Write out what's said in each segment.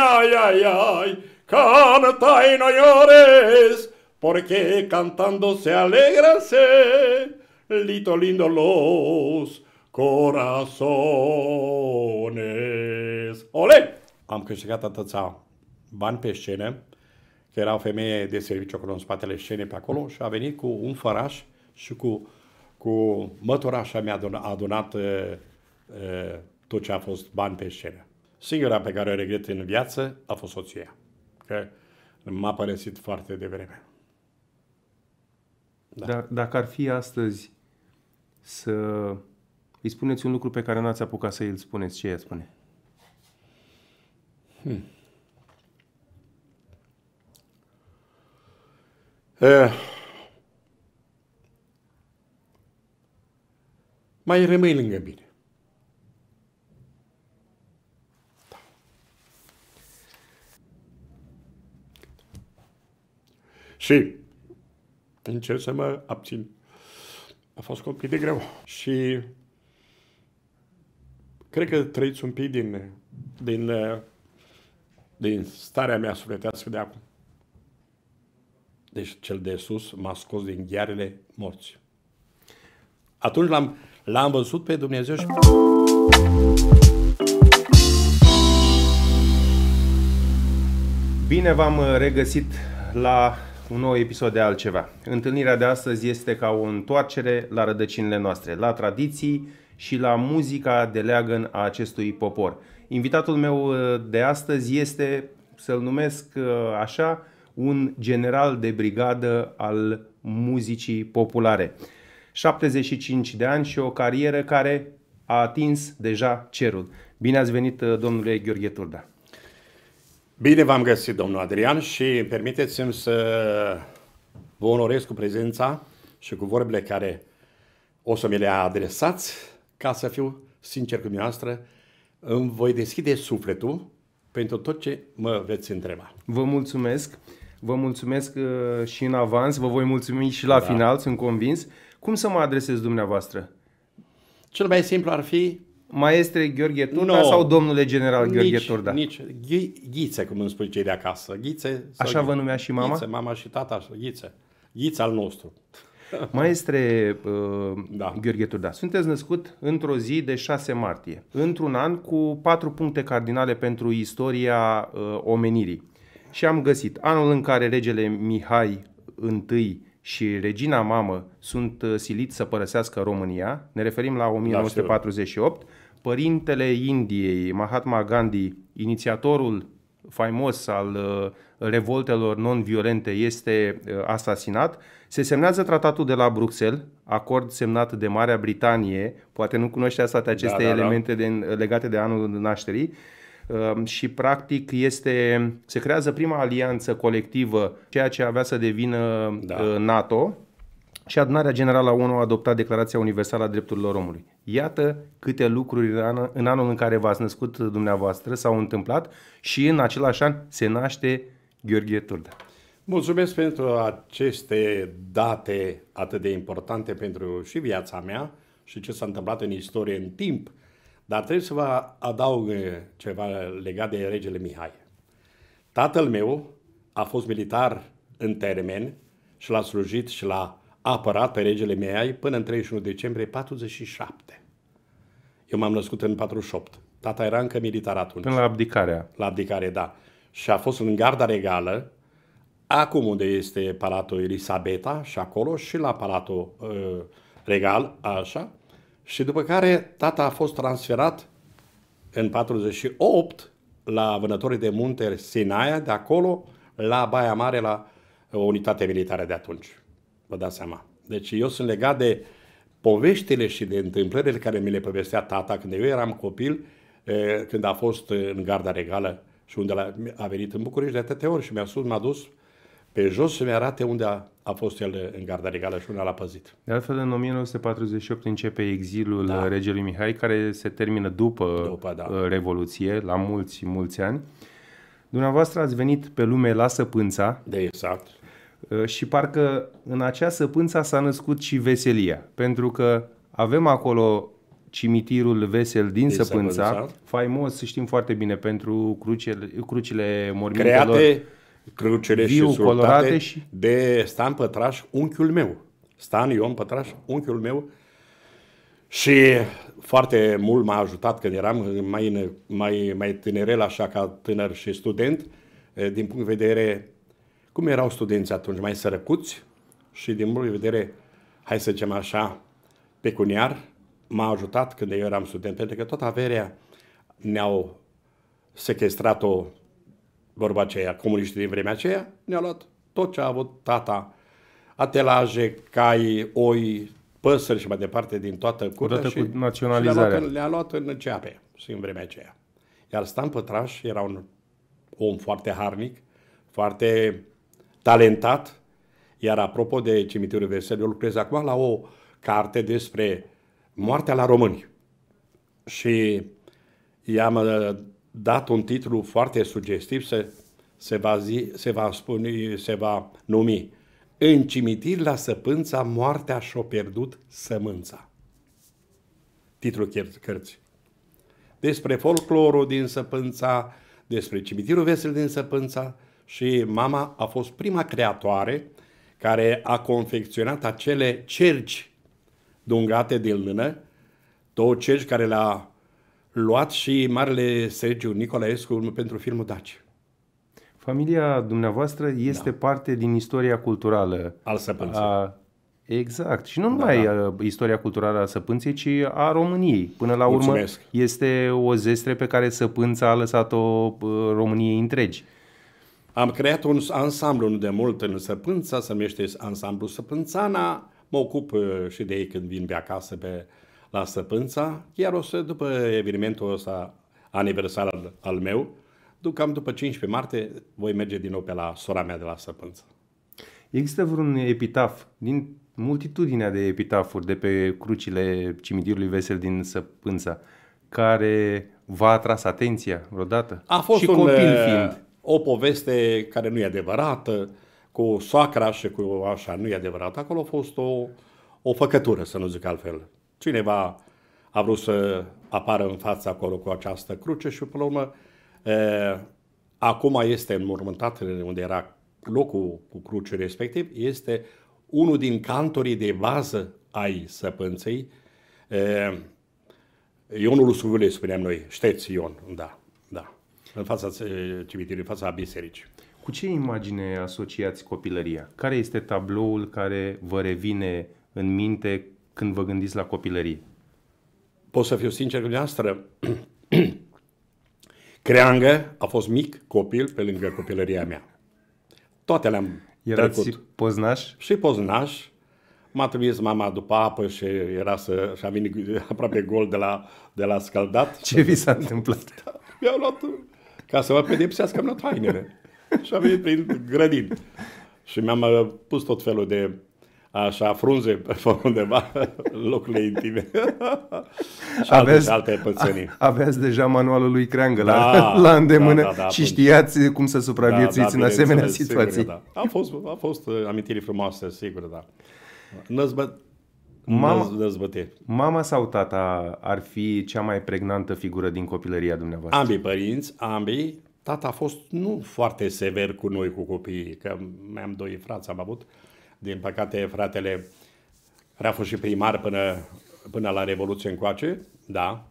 ay, ay, ay, canta y no llores, porque cantando se alegran, lito lindo los corazones. Ole! Am câștigat atâția bani pe scenă, că era o femeie de serviciu acolo în spatele scenei pe acolo și a venit cu un făraș și cu, cu măturașa mi-a adunat, adunat eh, eh, tot ce a fost bani pe scenă. Singura pe care o regret în viață a fost soția. Că m-a părăsit foarte devreme. Da. Dar dacă ar fi astăzi să îi spuneți un lucru pe care n-ați apucat să îl spuneți, ce i spune? Hmm. Uh. Mai rămâi lângă bine. Și încerc să mă abțin. A fost un pic de greu. Și cred că trăiți un pic din, din, din starea mea sufletească de acum. Deci cel de sus m-a scos din ghearele morții. Atunci l-am, l-am văzut pe Dumnezeu și... Bine v-am eh, regăsit la un nou episod de altceva. Întâlnirea de astăzi este ca o întoarcere la rădăcinile noastre, la tradiții și la muzica de leagăn a acestui popor. Invitatul meu uh, de astăzi este, să-l numesc uh, așa, un general de brigadă al muzicii populare. 75 de ani și o carieră care a atins deja cerul. Bine ați venit, uh, domnule Gheorghe Turda! Bine v-am găsit, domnul Adrian, și permiteți-mi să vă onorez cu prezența și cu vorbele care o să mi le adresați, ca să fiu sincer cu dumneavoastră, îmi voi deschide sufletul pentru tot ce mă veți întreba. Vă mulțumesc, vă mulțumesc uh, și în avans, vă voi mulțumi și la da. final, sunt convins. Cum să mă adresez dumneavoastră? Cel mai simplu ar fi Maestre Gheorghe Turda no. sau domnule general Gheorghe nici, Turda? Nici, Ghi, Ghițe, cum îmi spui cei de acasă. Ghițe. Așa vă numea și mama? Ghițe, mama și tata, Ghițe. Ghițe al nostru. Maestre uh, da. Gheorghe Turda, sunteți născut într-o zi de 6 martie, într-un an cu patru puncte cardinale pentru istoria uh, omenirii. Și am găsit anul în care regele Mihai I și regina mamă sunt uh, siliți să părăsească România, ne referim la 1948, da, părintele Indiei, Mahatma Gandhi, inițiatorul faimos al uh, revoltelor non-violente, este uh, asasinat, se semnează tratatul de la Bruxelles, acord semnat de Marea Britanie, poate nu cunoșteați toate aceste da, da, da. elemente da. De, legate de anul nașterii, um, și practic este, se creează prima alianță colectivă, ceea ce avea să devină da. Uh, NATO, și adunarea generală a ONU a adoptat Declarația Universală a Drepturilor Omului. Iată câte lucruri în anul în care v-ați născut dumneavoastră s-au întâmplat și în același an se naște Gheorghe Turda. Mulțumesc pentru aceste date atât de importante pentru și viața mea și ce s-a întâmplat în istorie în timp, dar trebuie să vă adaug eh, ceva legat de regele Mihai. Tatăl meu a fost militar în termen și l-a slujit și la apărat pe regele Mihai până în 31 decembrie 47. Eu m-am născut în 48. Tata era încă militar atunci. Până la abdicarea. La abdicare, da. Și a fost în garda regală, acum unde este Palatul Elisabeta și acolo și la Palatul uh, Regal, așa. Și după care tata a fost transferat în 48 la vânătorii de munte Sinaia, de acolo la Baia Mare, la o ă, unitate militară de atunci. Vă dați seama. Deci eu sunt legat de poveștile și de întâmplările care mi le povestea tata când eu eram copil, când a fost în garda regală și unde a venit în București de atâtea ori și mi-a sus, m-a dus pe jos să-mi arate unde a, a fost el în garda regală și unde l-a păzit. De altfel, în 1948 începe exilul da. regelui Mihai, care se termină după, după da. Uh, Revoluție, la mulți, mulți ani. Dumneavoastră ați venit pe lume la Săpânța. De exact. Uh, și parcă în acea săpânță s-a născut și veselia, pentru că avem acolo cimitirul vesel din deci Săpânța, faimos, știm foarte bine, pentru crucele, crucile mormintelor. Create crucele și colorate și... de Stan Pătraș, unchiul meu. Stan Ion Pătraș, unchiul meu. Și foarte mult m-a ajutat când eram mai, mai, mai tinerel, așa ca tânăr și student, eh, din punct de vedere cum erau studenții atunci? Mai sărăcuți și din punct de vedere, hai să zicem așa, pecuniar, m-a ajutat când eu eram student, pentru că toată averea ne-au sequestrat-o vorba aceea, comuniștii din vremea aceea, ne-au luat tot ce a avut tata, atelaje, cai, oi, păsări și mai departe din toată curtea și, cu naționalizarea. și le-a luat, le în ceape și în vremea aceea. Iar Stan Pătraș era un om foarte harnic, foarte talentat. Iar apropo de Cimitirul Vesel, eu lucrez acum la o carte despre moartea la români. Și i-am uh, dat un titlu foarte sugestiv, se, se, va, zi, se va spune, se va numi În cimitir la săpânța, moartea și-o pierdut sămânța. Titlul cărții. Despre folclorul din săpânța, despre cimitirul vesel din săpânța, și mama a fost prima creatoare care a confecționat acele cerci dungate de lână, două cerci care le-a luat și marele Sergiu Nicolaescu pentru filmul Daci. Familia dumneavoastră este da. parte din istoria culturală al Săpânței. A... Exact. Și nu da, numai da, da. istoria culturală a Săpânței, ci a României. Până la urmă, este o zestre pe care Săpânța a lăsat-o uh, României întregi. Am creat un ansamblu nu de mult în Săpânța, se numește Ansamblu Săpânțana. Mă ocup uh, și de ei când vin pe acasă pe, la Săpânța. Iar o să, după evenimentul ăsta aniversar al, al meu, cam după 15 martie, voi merge din nou pe la sora mea de la Săpânța. Există vreun epitaf din multitudinea de epitafuri de pe crucile cimitirului vesel din Săpânța care v-a atras atenția vreodată? A fost și un, copil uh, fiind o poveste care nu e adevărată, cu soacra și cu așa, nu e adevărat. Acolo a fost o, o făcătură, să nu zic altfel. Cineva a vrut să apară în fața acolo cu această cruce și, până la urmă, e, acum este înmormântat unde era locul cu cruce respectiv, este unul din cantorii de bază ai săpânței, e, Ionul Suvule, spuneam noi, șteți Ion, da în fața cimitirului, în fața bisericii. Cu ce imagine asociați copilăria? Care este tabloul care vă revine în minte când vă gândiți la copilărie? Pot să fiu sincer cu dumneavoastră? Creangă a fost mic copil pe lângă copilăria mea. Toate le-am Erați trecut. poznaș? Și poznaș. M-a trimis mama după apă și era să, și a venit aproape gol de la, de la scaldat. Ce vi s-a întâmplat? Da, mi-au luat ca să mă pedepsească, îmi hainele. și am venit prin grădin. Și mi-am uh, pus tot felul de așa, frunze pe undeva, locurile intime. și aveți, alte, alte Aveți deja manualul lui Creangă da, la, la îndemână da, da, da, și știați cum să supraviețuiți da, da, în asemenea situații. Sigur, da. A fost, a fost uh, amintiri frumoase, sigur, da. Năzbă, mama, dezbăteri. Mama sau tata ar fi cea mai pregnantă figură din copilăria dumneavoastră? Ambii părinți, ambii. Tata a fost nu foarte sever cu noi, cu copiii, că mi-am doi frați, am avut. Din păcate, fratele a fost și primar până, până la Revoluție încoace, da,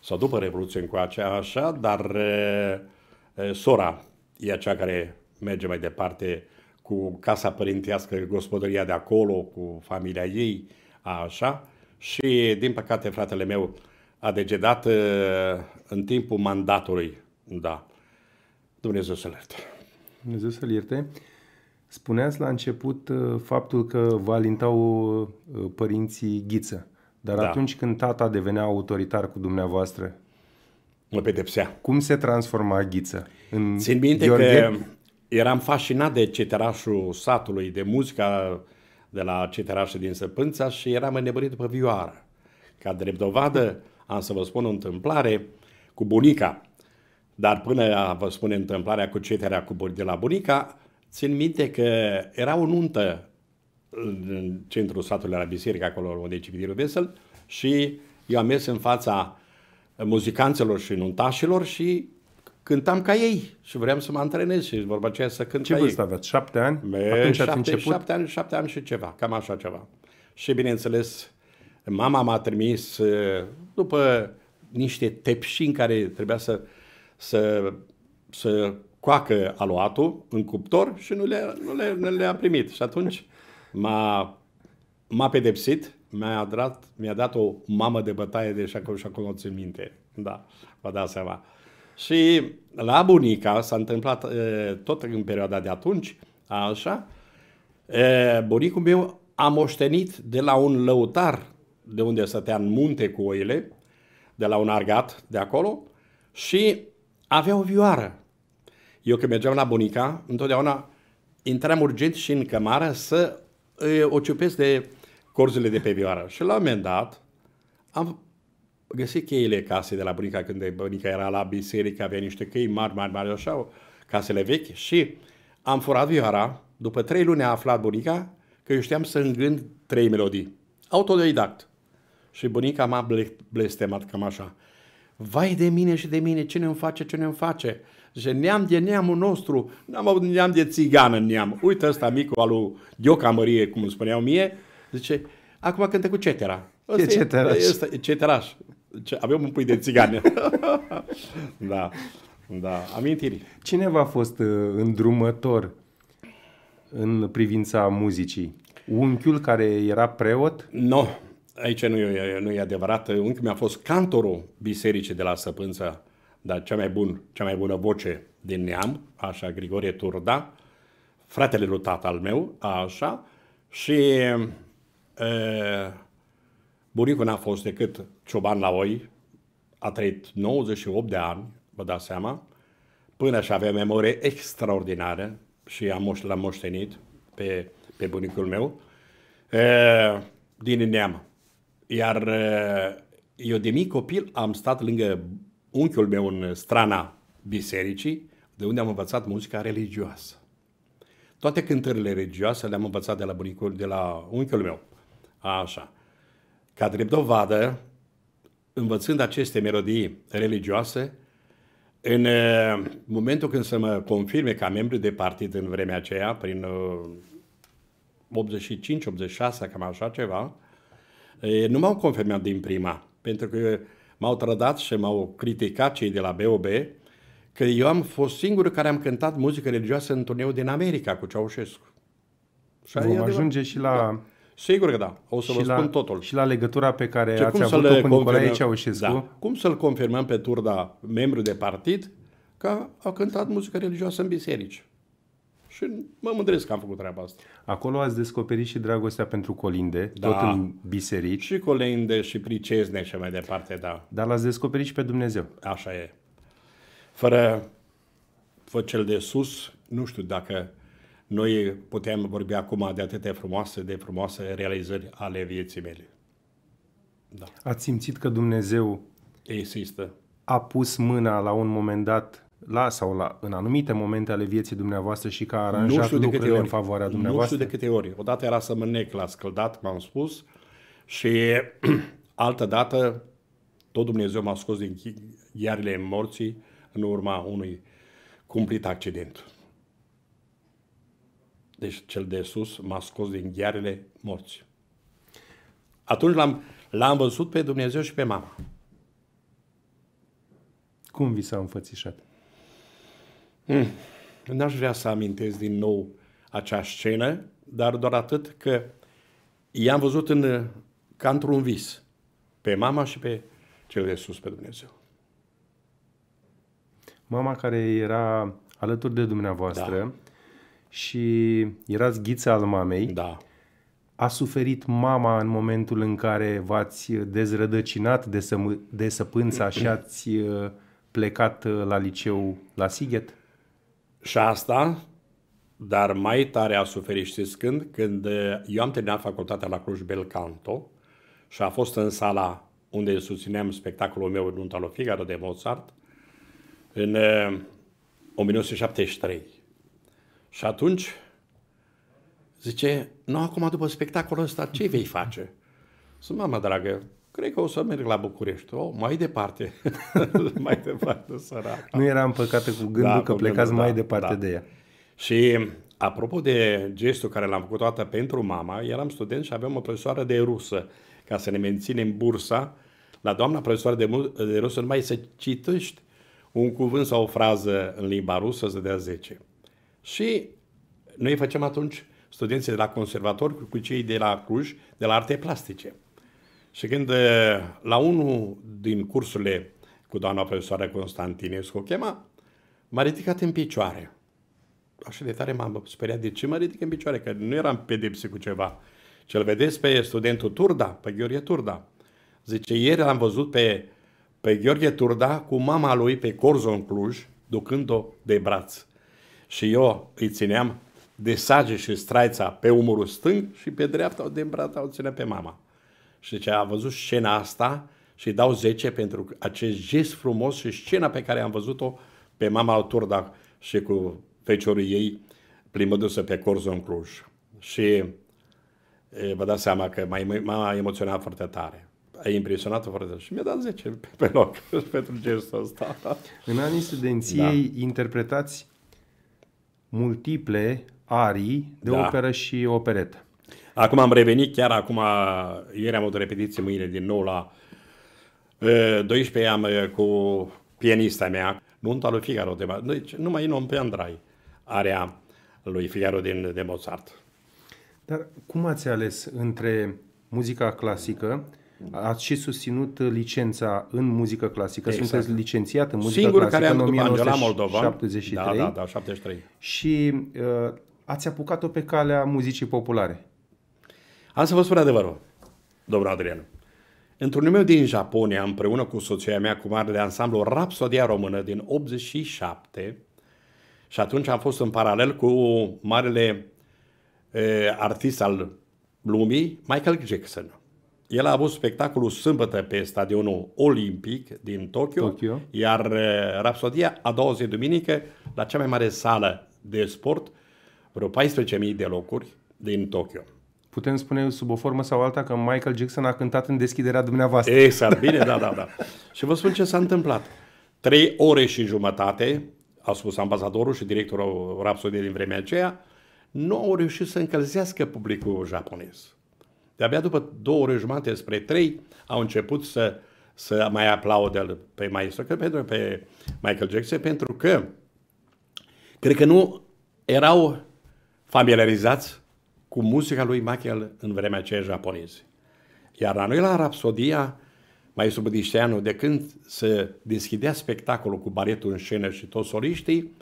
sau după Revoluție încoace, așa, dar e, sora e cea care merge mai departe cu casa părintească, gospodăria de acolo, cu familia ei, Așa. Și, din păcate, fratele meu a degedat uh, în timpul mandatului. Da. Dumnezeu să-l ierte. Dumnezeu să-l ierte. Spuneați la început uh, faptul că vă alintau uh, părinții ghiță. Dar da. atunci când tata devenea autoritar cu dumneavoastră, mă pedepsea. Cum se transforma ghiță? În Țin minte Gheorghe? că eram fascinat de ceterașul satului, de muzica de la ceterașe din Săpânța și eram înnebărit pe vioară. Ca drept dovadă, am să vă spun o întâmplare cu bunica. Dar până a vă spune întâmplarea cu ceterea cu de la bunica, țin minte că era o nuntă în centrul satului la biserică, acolo unde e cimitirul Vesel, și eu am mers în fața muzicanțelor și nuntașilor și cântam ca ei și vreau să mă antrenez și vorba aceea să cânt Ce ca vârstă ei. Șapte ani? Me, Atunci șapte, ați început? Șapte ani, șapte ani și ceva, cam așa ceva. Și bineînțeles, mama m-a trimis uh, după niște tepșini care trebuia să, să, să coacă aluatul în cuptor și nu le-a, nu le, nu le-a primit. Și atunci m-a, m-a pedepsit, mi-a dat, mi-a dat o mamă de bătaie de și acum și acolo țin minte. Da, vă dați seama. Și la bunica s-a întâmplat tot în perioada de atunci, așa, bunicul meu a moștenit de la un lăutar de unde stătea în munte cu oile, de la un argat de acolo și avea o vioară. Eu când mergeam la bunica, întotdeauna intram urgent și în cămară să o ciupesc de corzile de pe vioară. Și la un moment dat am găsi cheile casei de la bunica când bunica era la biserică, avea niște chei mari, mari, mari, așa, casele vechi și am furat vioara. După trei luni a aflat bunica că eu știam să îngând trei melodii. Autodidact. Și bunica m-a blestemat cam așa. Vai de mine și de mine, ce ne-mi face, ce ne-mi face? Zice, neam de neamul nostru, n-am avut neam de țigană în neam. Uite ăsta micul al lui Dioca Mărie, cum îmi spuneau mie, zice, acum cântă cu cetera. Ăsta e ceteraș. e ceteraș. Ce, aveam un pui de țigane. da, da, amintiri. Cine v-a fost uh, îndrumător în privința muzicii? Unchiul care era preot? Nu, no, aici nu e, nu e adevărat. Unchiul mi-a fost cantorul bisericii de la Săpânță, dar cea mai, bun, cea mai bună voce din neam, așa, Grigorie Turda, fratele lui tatăl al meu, așa, și uh, Bunicul n-a fost decât cioban la oi, a trăit 98 de ani, vă dați seama, până și avea memorie extraordinară și am moș, l-am moștenit pe, pe bunicul meu, e, din neam. Iar eu de mic copil am stat lângă unchiul meu în strana bisericii, de unde am învățat muzica religioasă. Toate cântările religioase le-am învățat de la bunicul, de la unchiul meu. Așa. Ca drept dovadă, învățând aceste melodii religioase, în uh, momentul când să mă confirme ca membru de partid în vremea aceea, prin 85-86, uh, cam așa ceva, nu m-au confirmat din prima, pentru că m-au trădat și m-au criticat cei de la BOB, că eu am fost singurul care am cântat muzică religioasă în turneu din America cu Ceaușescu. Și Vom ajunge și la da. Sigur că da, o să și vă la, spun totul. Și la legătura pe care Ce, ați avut-o cu Nicolae Ceaușescu. Da. Cum să-l confirmăm pe Turda, membru de partid, că a cântat muzică religioasă în biserici? Și mă mândresc că am făcut treaba asta. Acolo ați descoperit și dragostea pentru colinde, da. tot în biserici. Și colinde și pricezne și mai departe, da. Dar l-ați descoperit și pe Dumnezeu. Așa e. Fără, fără cel de sus, nu știu dacă noi putem vorbi acum de atâtea frumoase, de frumoase realizări ale vieții mele. Da. Ați simțit că Dumnezeu există. A pus mâna la un moment dat la sau la, în anumite momente ale vieții dumneavoastră și că a aranjat nu știu de câte ori. în favoarea dumneavoastră? Nu știu de câte ori. Odată era să mă nec la scăldat, m-am spus, și altă dată tot Dumnezeu m-a scos din iarile morții în urma unui cumplit accident deci cel de sus, m-a scos din ghearele morții. Atunci l-am, l-am văzut pe Dumnezeu și pe mama. Cum vi s-a înfățișat? Mm. N-aș vrea să amintesc din nou acea scenă, dar doar atât că i-am văzut în, ca într-un vis pe mama și pe cel de sus, pe Dumnezeu. Mama care era alături de dumneavoastră, da și erați ghița al mamei. Da. A suferit mama în momentul în care v-ați dezrădăcinat de, săm- de săpânța și ați uh, plecat uh, la liceu la Sighet? Și asta, dar mai tare a suferit, știți când? Când uh, eu am terminat facultatea la Cluj-Belcanto și a fost în sala unde susțineam spectacolul meu Nunta lui Figaro de Mozart, în 1973. Și atunci zice, nu, acum după spectacolul ăsta ce vei face? Sunt mama dragă, cred că o să merg la București. O, oh, mai departe, mai departe, săraca. Nu era împăcată cu gândul da, că plecați gândul, mai da, departe da. de ea. Și apropo de gestul care l-am făcut toată pentru mama, eram student și aveam o profesoară de rusă, ca să ne menținem bursa, la doamna profesoară de, de rusă numai să citești un cuvânt sau o frază în limba rusă să dea 10. Și noi făceam atunci studenții de la conservator cu cei de la Cluj, de la arte plastice. Și când la unul din cursurile cu doamna profesoară Constantinescu o chema, m-a ridicat în picioare. Așa de tare m-am speriat. De ce mă ridic în picioare? Că nu eram pedepsit cu ceva. Și îl vedeți pe studentul Turda, pe Gheorghe Turda. Zice, ieri l-am văzut pe, pe Gheorghe Turda cu mama lui pe Corzo în Cluj, ducând-o de braț și eu îi țineam de sage și straița pe umărul stâng și pe dreapta, o brata o ținea pe mama. Și ce a văzut scena asta și dau 10 pentru acest gest frumos și scena pe care am văzut-o pe mama Turda și cu feciorii ei plimbându-se pe Corzo în Cluj. Și e, vă dați seama că m-a emoționat foarte tare. A impresionat-o foarte tare. Și mi-a dat 10 pe, pe loc pentru gestul ăsta. În anii studenției da. interpretați multiple arii de da. operă și operetă. Acum am revenit, chiar acum, ieri am avut repetiție, mâine din nou la uh, 12 am uh, cu pianista mea, nunta lui Figaro de Mozart. Deci numai în pe Andrai, area lui Figaro din, de Mozart. Dar cum ați ales între muzica clasică Ați și susținut licența în muzică clasică. Exact. Sunteți licențiat în muzică Singurul clasică care am în 1973. Moldova. Da, da, da, 73. Și uh, ați apucat-o pe calea muzicii populare. Am să vă spun adevărul, domnul Adrian. Într-un meu din Japonia, împreună cu soția mea, cu de ansamblu Rapsodia Română din 87, și atunci am fost în paralel cu marele e, eh, artist al lumii, Michael Jackson. El a avut spectacolul sâmbătă pe stadionul olimpic din Tokyo, Tokyo. iar eh, Rapsodia a doua zi duminică la cea mai mare sală de sport, vreo 14.000 de locuri din Tokyo. Putem spune sub o formă sau alta că Michael Jackson a cântat în deschiderea dumneavoastră. Exact, bine, da, da, da. Și vă spun ce s-a întâmplat. Trei ore și jumătate, a spus ambasadorul și directorul Rapsodiei din vremea aceea, nu au reușit să încălzească publicul japonez. De-abia după două ore jumate spre trei au început să, să mai aplaudă pe maestru, că pentru, pe Michael Jackson, pentru că cred că nu erau familiarizați cu muzica lui Michael în vremea aceea japonezi. Iar la noi, la Rapsodia, maestru Budișteanu, de când se deschidea spectacolul cu baretul în scenă și toți soliștii,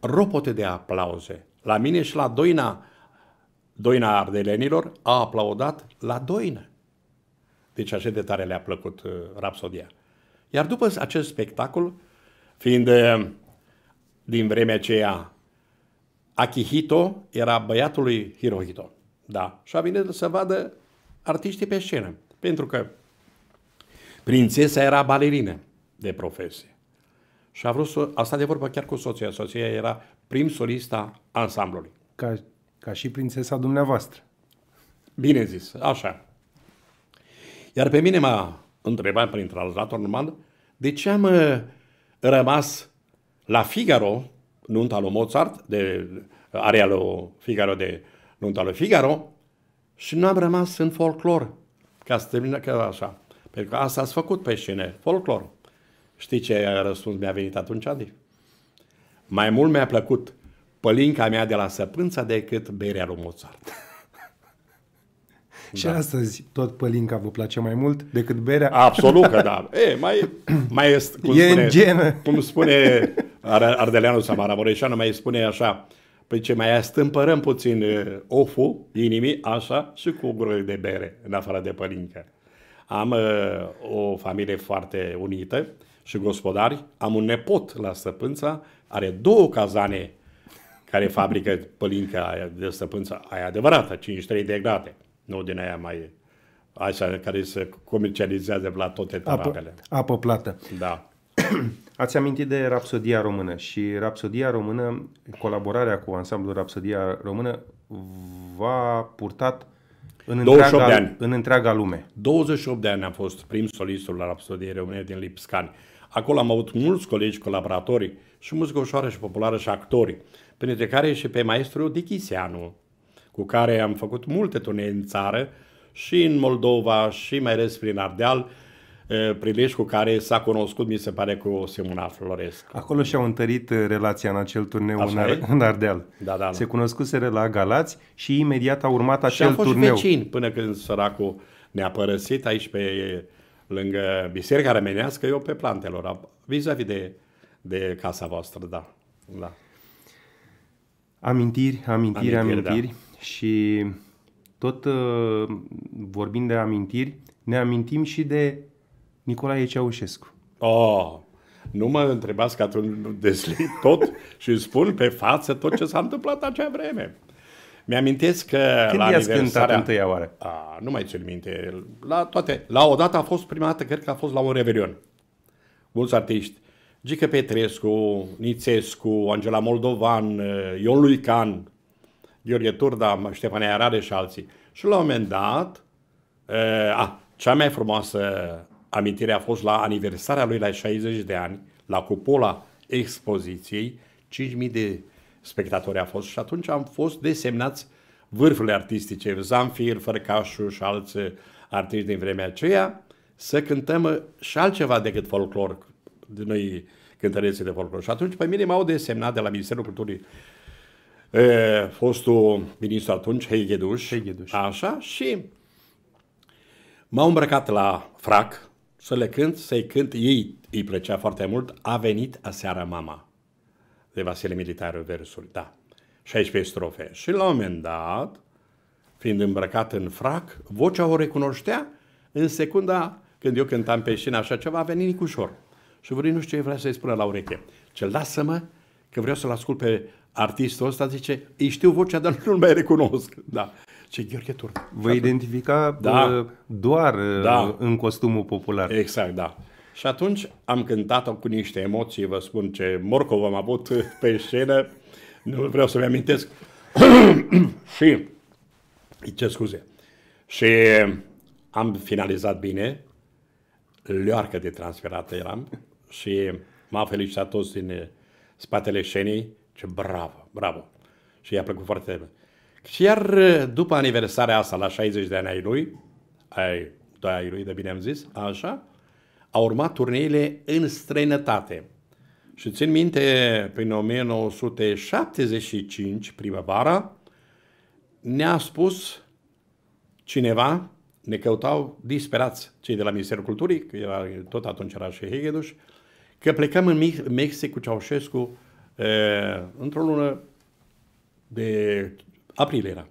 ropote de aplauze. La mine și la Doina Doina Ardelenilor a aplaudat la Doină. Deci așa de tare le-a plăcut uh, Rapsodia. Iar după acest spectacol, fiind uh, din vremea aceea, Akihito era băiatul lui Hirohito. Da. Și a venit să vadă artiștii pe scenă. Pentru că prințesa era balerină de profesie. Și a vrut să, a stat de vorbă chiar cu soția. Soția era prim solista ansamblului. Ca ca și prințesa dumneavoastră. Bine zis, așa. Iar pe mine m-a întrebat prin translator normand de ce am uh, rămas la Figaro, nunta lui Mozart, de area lui Figaro de nunta lui Figaro, și nu am rămas în folclor. Ca să termină că așa. Pentru că asta ați făcut pe scene, folclor. Știi ce răspuns mi-a venit atunci, Adi? Mai mult mi-a plăcut pălinca mea de la Săpânța decât berea lui Mozart. Da. Și astăzi tot pălinca vă place mai mult decât berea? Absolut că da. E, mai, mai este, cum e spune, în genă. Cum spune Ardeleanu Samara Mureșanu, mai spune așa, păi ce mai astâmpărăm puțin oful inimii, așa, și cu gură de bere, în afară de pălincă. Am uh, o familie foarte unită și gospodari. Am un nepot la stăpânța, are două cazane care fabrică pălinca aia de stăpânță, aia adevărată, 53 de grade, nu din aia mai așa care se comercializează la toate tarabele. Apă, apă plată. Da. Ați amintit de Rapsodia Română și Rapsodia Română, colaborarea cu ansamblul Rapsodia Română v-a purtat în 28 întreaga, de ani. în întreaga lume. 28 de ani am fost prim solistul la Rapsodie Române din Lipscani. Acolo am avut mulți colegi colaboratori și muzică ușoară și populară și actori printre care și pe maestru Dichiseanu, cu care am făcut multe turnee în țară, și în Moldova, și mai ales prin Ardeal, prilej cu care s-a cunoscut, mi se pare, cu Simona floresc. Acolo și-au întărit relația în acel turneu Așa în, Ar- în Ardeal. Da, da, da. Se cunoscuseră la Galați și imediat a urmat acel și fost turneu. Și vecini până când săracul ne-a părăsit aici pe lângă Biserica Rămenească, eu pe plantelor, vis-a-vis de, de casa voastră, da. da. Amintiri, amintiri, amintiri. amintiri. Da. Și tot uh, vorbind de amintiri, ne amintim și de Nicolae Ceaușescu. Oh, nu mă întrebați că atunci deslit tot și spun pe față tot ce s-a întâmplat acea vreme. Mi-amintesc că Când la i-ați aniversarea... cântat întâia oară? A, nu mai țin minte. La toate. La o dată a fost prima dată, cred că a fost la un revelion. Mulți artiști. Gică Petrescu, Nițescu, Angela Moldovan, eh, Ion Luican, Gheorghe Turda, Ștefania Arade și alții. Și la un moment dat, eh, a, cea mai frumoasă amintire a fost la aniversarea lui la 60 de ani, la cupola expoziției, 5.000 de spectatori a fost și atunci am fost desemnați vârfurile artistice, Zamfir, Fărcașu și alți artiști din vremea aceea, să cântăm și altceva decât folclor, de noi cântărețe de folclor. Și atunci pe mine m-au desemnat de la Ministerul Culturii e, fostul ministru atunci, Heigheduș. Heigheduș. așa, și m-au îmbrăcat la frac să le cânt, să-i cânt, ei îi plăcea foarte mult, a venit aseară mama de Vasile militare versul, da, 16 strofe. Și la un moment dat, fiind îmbrăcat în frac, vocea o recunoștea în secunda când eu cântam pe șină așa ceva, a venit Nicușor și vrei nu știu ce vrea să-i spună la ureche. Ce lasă-mă că vreau să-l ascult pe artistul ăsta, zice, îi știu vocea, dar nu-l mai recunosc. Da. Ce Gheorghe Turc. Vă atunci... Da. identifica da. Uh, doar uh, da. în costumul popular. Exact, da. Și atunci am cântat-o cu niște emoții, vă spun ce morcov am avut uh, pe scenă, nu vreau să-mi amintesc. și, ce scuze, și am finalizat bine, leoarcă de transferată eram, și m-a felicitat toți din eh, spatele scenei. Ce bravo, bravo. Și i-a plăcut foarte mult. Și iar eh, după aniversarea asta, la 60 de ani ai lui, ai, doi ai lui, de bine am zis, așa, au urmat turneile în străinătate. Și țin minte, prin 1975, primăvara, ne-a spus cineva, ne căutau disperați cei de la Ministerul Culturii, că era, tot atunci era și Hegeduș, că plecăm în Mexic cu Ceaușescu eh, într-o lună de aprilie era.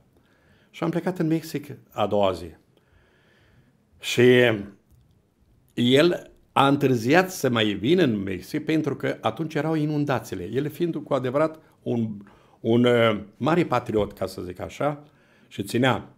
Și am plecat în Mexic a doua zi. Și el a întârziat să mai vină în Mexic pentru că atunci erau inundațiile. El fiind cu adevărat un, un eh, mare patriot, ca să zic așa, și ținea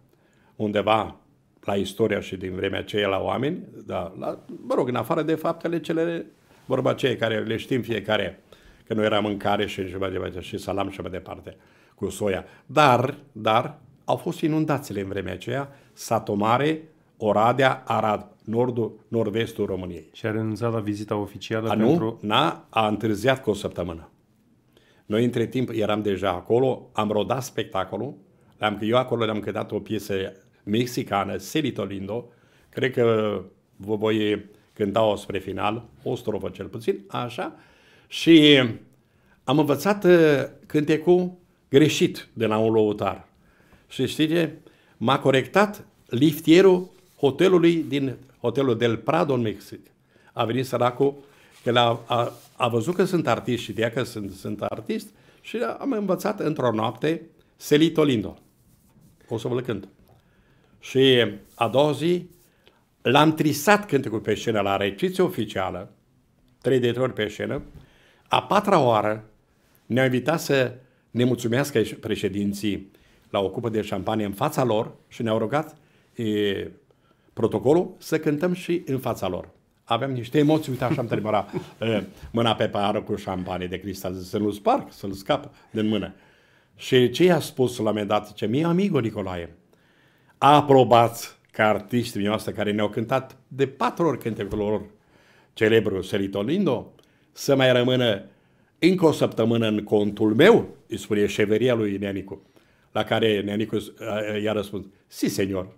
undeva la istoria și din vremea aceea la oameni, dar la, mă rog, în afară de faptele cele vorba cei care le știm fiecare, că eram era mâncare și, și, și salam și mai departe cu soia. Dar, dar, au fost inundațiile în vremea aceea, Satomare, Oradea, Arad, nordul, nord-vestul României. Și a renunțat la vizita oficială a, pentru... Nu, n-a, a întârziat cu o săptămână. Noi între timp eram deja acolo, am rodat spectacolul, am, eu acolo le-am cădat o piesă mexicană, Selito Lindo, cred că vă voi cântau spre final, o strofă cel puțin, așa, și am învățat uh, cântecul greșit de la un lăutar. Și știți, m-a corectat liftierul hotelului din hotelul Del Prado în Mexic. A venit săracul, că a, a, a văzut că sunt artist și de că sunt, sunt artist și am învățat într-o noapte Selito Lindo. O să vă cânt. Și a doua zi L-am trisat cântecul pe scenă la reciție oficială, trei de ori pe scenă, a patra oară ne a invitat să ne mulțumească președinții la o cupă de șampanie în fața lor și ne-au rugat e, protocolul să cântăm și în fața lor. Aveam niște emoții, uite așa am terminat mâna pe pară cu șampanie de cristal, să nu-l sparg, să-l scap din mână. Și ce i-a spus la un moment dat? Ce mie, amigo Nicolae, aprobat ca din noastră care ne-au cântat de patru ori cântecul lor celebru Lindo să mai rămână încă o săptămână în contul meu, îi spune șeveria lui Neanicu, la care Neanicu uh, i-a răspuns, si, senior,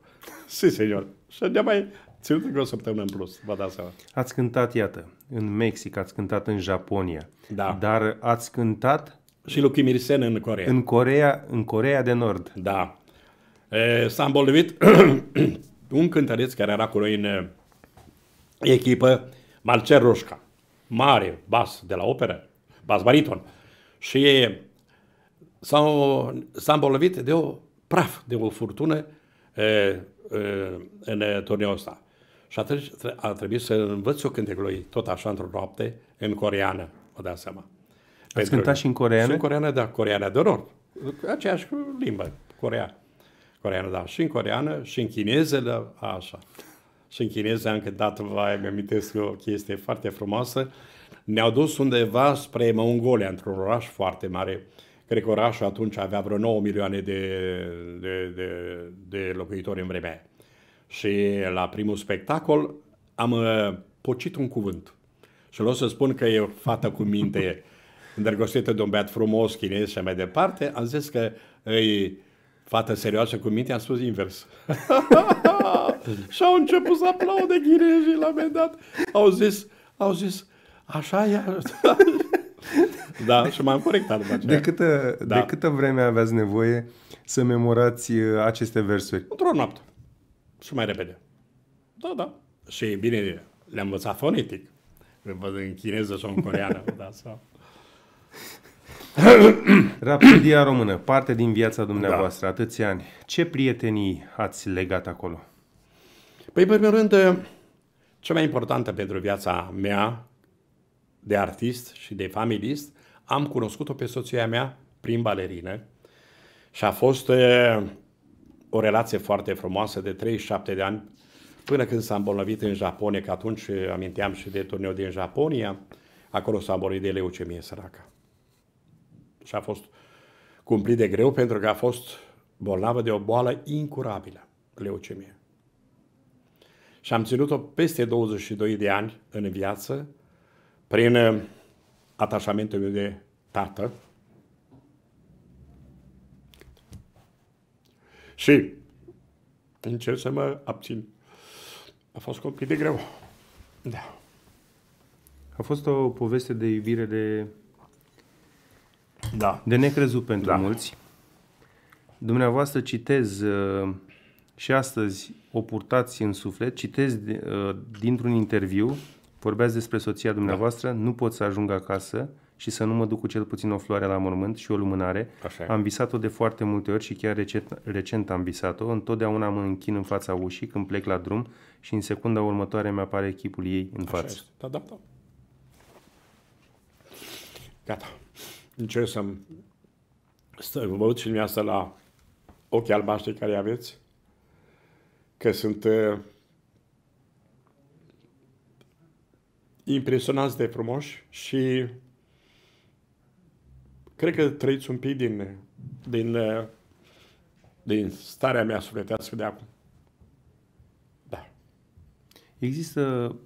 si, senior. Și ne-a mai ținut încă o săptămână în plus, vă dați seama. Ați cântat, iată, în Mexic, ați cântat în Japonia, da. dar ați cântat... Și lui Kim Il-sen în Corea. În Corea, în Corea de Nord. Da s-a îmbolnăvit un cântăreț care era cu noi în echipă, Marcel Roșca, mare bas de la operă, bas bariton. Și s-a, s-a îmbolnăvit de o praf, de o furtună în turneul ăsta. Și atunci a trebuit să învăț eu cântecul lui, tot așa, într-o noapte, în coreană, vă dați seama. Ați cântat și în coreană? Și în coreană, da, coreană de nord. Aceeași limbă, coreană coreană, da, și în coreană, și în chineză, așa. Și în chineză am cântat, vai, mi-amintesc o chestie foarte frumoasă. Ne-au dus undeva spre Mongolia, într-un oraș foarte mare. Cred că orașul atunci avea vreo 9 milioane de, de, de, de locuitori în vremea aia. Și la primul spectacol am uh, pocit un cuvânt. Și o să spun că e o fată cu minte îndrăgostită de un băiat frumos, chinez și mai departe. Am zis că îi Fată serioasă cu minte, am spus invers. și au început să aplaude ghirejii la un dat. Au zis, au zis, așa e. da, și m-am corectat după aceea. De câtă, da. de câtă vreme aveați nevoie să memorați uh, aceste versuri? Într-o noapte. Și mai repede. Da, da. Și bine, le-am învățat fonetic. În chineză sau în coreană. da, sau... Rapidia română, parte din viața dumneavoastră, da. atâți ani. Ce prietenii ați legat acolo? Păi, în primul rând, cea mai importantă pentru viața mea de artist și de familist, am cunoscut-o pe soția mea prin balerină și a fost o relație foarte frumoasă de 37 de ani până când s-a îmbolnăvit în Japonia, că atunci aminteam și de turneul din Japonia, acolo s-a îmbolnăvit de leucemie săracă și a fost cumplit de greu pentru că a fost bolnavă de o boală incurabilă, leucemie. Și am ținut-o peste 22 de ani în viață prin uh, atașamentul meu de tată. Și încerc să mă abțin. A fost cumplit de greu. Da. A fost o poveste de iubire de da. de necrezut pentru da. mulți. Dumneavoastră citez uh, și astăzi o purtați în suflet, citez uh, dintr-un interviu, vorbeați despre soția dumneavoastră, da. nu pot să ajung acasă și să nu mă duc cu cel puțin o floare la mormânt și o lumânare. Așa. Am visat-o de foarte multe ori și chiar recent, recent am visat-o. Întotdeauna mă închin în fața ușii când plec la drum și în secunda următoare mi-apare echipul ei în Așa față. Este. Da, da, da. Gata încerc să să vă uit și dumneavoastră la ochii albaștri care aveți, că sunt uh, impresionați de frumoși și cred că trăiți un pic din, din, uh, din starea mea sufletească de acum. Da. Există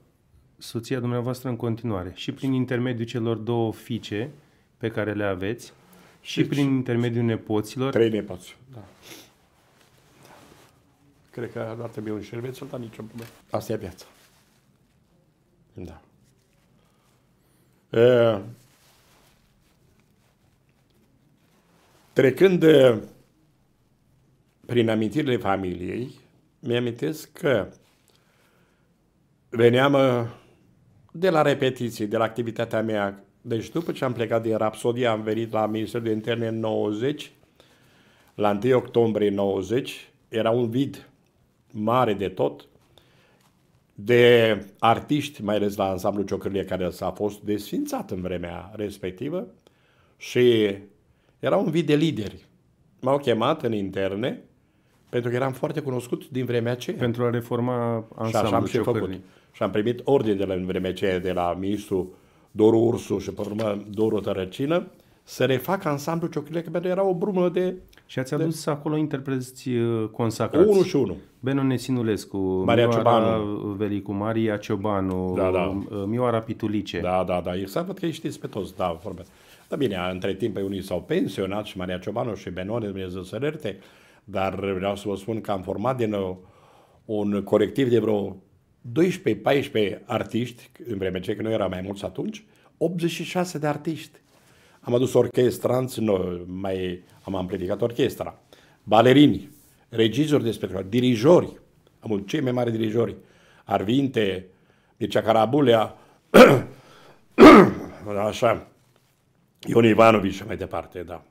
soția dumneavoastră în continuare și prin intermediul celor două fiice pe care le aveți și deci, prin intermediul nepoților. Trei nepoți. Da. Cred că ar trebui un șervețel, dar nicio problemă. Asta e viața. Da. E, trecând prin amintirile familiei, mi-amintesc că veneam de la repetiții, de la activitatea mea deci după ce am plecat din Rapsodia, am venit la Ministerul de Interne în 90, la 1 octombrie 90, era un vid mare de tot, de artiști, mai ales la ansamblu Ciocârlie, care s-a fost desfințat în vremea respectivă și era un vid de lideri. M-au chemat în interne, pentru că eram foarte cunoscut din vremea aceea. Pentru a reforma ansamblul și așa am și făcut. Și am primit ordinele în vremea aceea de la ministru Doru Ursu și pe urmă Doru Tărăcină, să refacă ansamblu Ciocurile că era o brumă de... Și ați adus de... acolo interpreți uh, consacrați. Unu și unu. Benu Nesinulescu, Maria Mioara Ciobanu. Velicu, Maria Ciobanu, da, da. Uh, Mioara Pitulice. Da, da, da, exact, văd că îi știți pe toți, da, vorbesc. Da, bine, între timp pe unii s-au pensionat și Maria Ciobanu și Benone, Dumnezeu să dar vreau să vă spun că am format din un colectiv de vreo 12-14 artiști, în vreme ce că noi eram mai mulți atunci, 86 de artiști. Am adus orchestranți, nu mai am amplificat orchestra, balerini, regizori de spectacol, dirijori, am avut cei mai mari dirijori, Arvinte, Mircea Carabulea, așa, Ion Ivanovici și mai departe, da.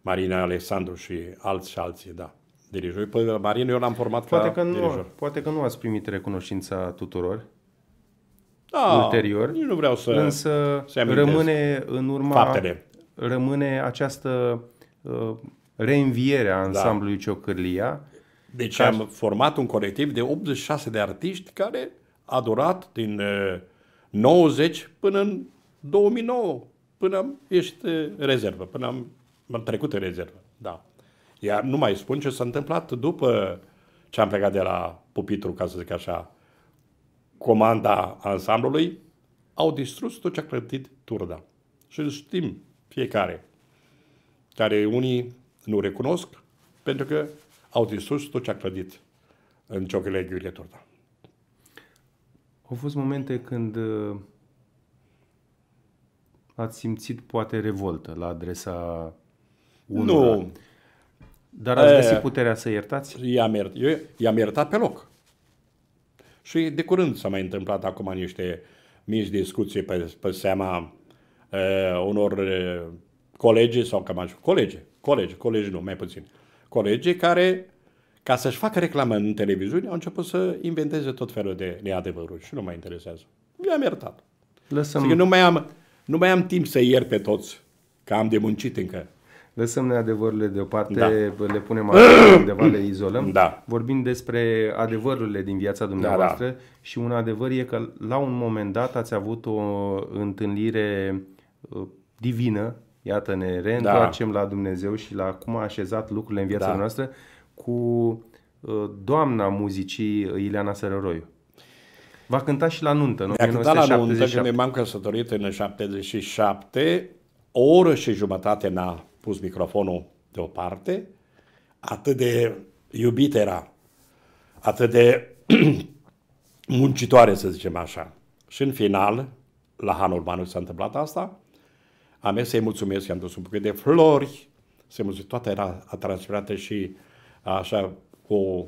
Marina Alexandru și alți și alții, da dirijor. Păi la Marin eu l-am format poate ca că nu, dirijor. Poate că nu ați primit recunoștința tuturor. Da, ulterior. Nici nu vreau să Însă să rămâne în urma... Faptele. Rămâne această uh, reînviere a da. ansamblului da. Ciocârlia. Deci care... am format un colectiv de 86 de artiști care a durat din uh, 90 până în 2009, până am ieșit uh, rezervă, până am, am trecut în rezervă. Da. Iar nu mai spun ce s-a întâmplat după ce am plecat de la pupitru, ca să zic așa, comanda ansamblului, au distrus tot ce a clătit Turda. Și știm fiecare, care unii nu recunosc, pentru că au distrus tot ce a clădit în ciocile Ghiurie Turda. Au fost momente când uh, ați simțit poate revoltă la adresa unor. Nu, dar ați găsit puterea să iertați? I-am, iert, eu, i-am iertat pe loc. Și de curând s-a mai întâmplat acum niște mici discuții pe, pe seama uh, unor uh, colegi sau cam așa, colegi, colegi, colegi nu, mai puțin, colegi care, ca să-și facă reclamă în televiziune, au început să inventeze tot felul de neadevăruri și nu mă interesează. I-am iertat. Lăsăm... Zic, nu mai am, nu mai am timp să iert pe toți, că am de muncit încă lăsăm neadevărurile deoparte, da. le punem acolo undeva, le izolăm. Da. Vorbim despre adevărurile din viața dumneavoastră da, da. și un adevăr e că la un moment dat ați avut o întâlnire uh, divină, iată ne reîntoarcem da. la Dumnezeu și la cum a așezat lucrurile în viața da. noastră cu uh, doamna muzicii Ileana Sărăroiu. Va cânta și la nuntă, nu? A cântat la nuntă, când m-am căsătorit în 77, o oră și jumătate n-a pus microfonul deoparte, atât de iubit era, atât de muncitoare, să zicem așa. Și în final, la Hanul Manu s-a întâmplat asta, am mers să-i mulțumesc, i-am dus un pic de flori, se mulțumesc, toată era transpirată și așa cu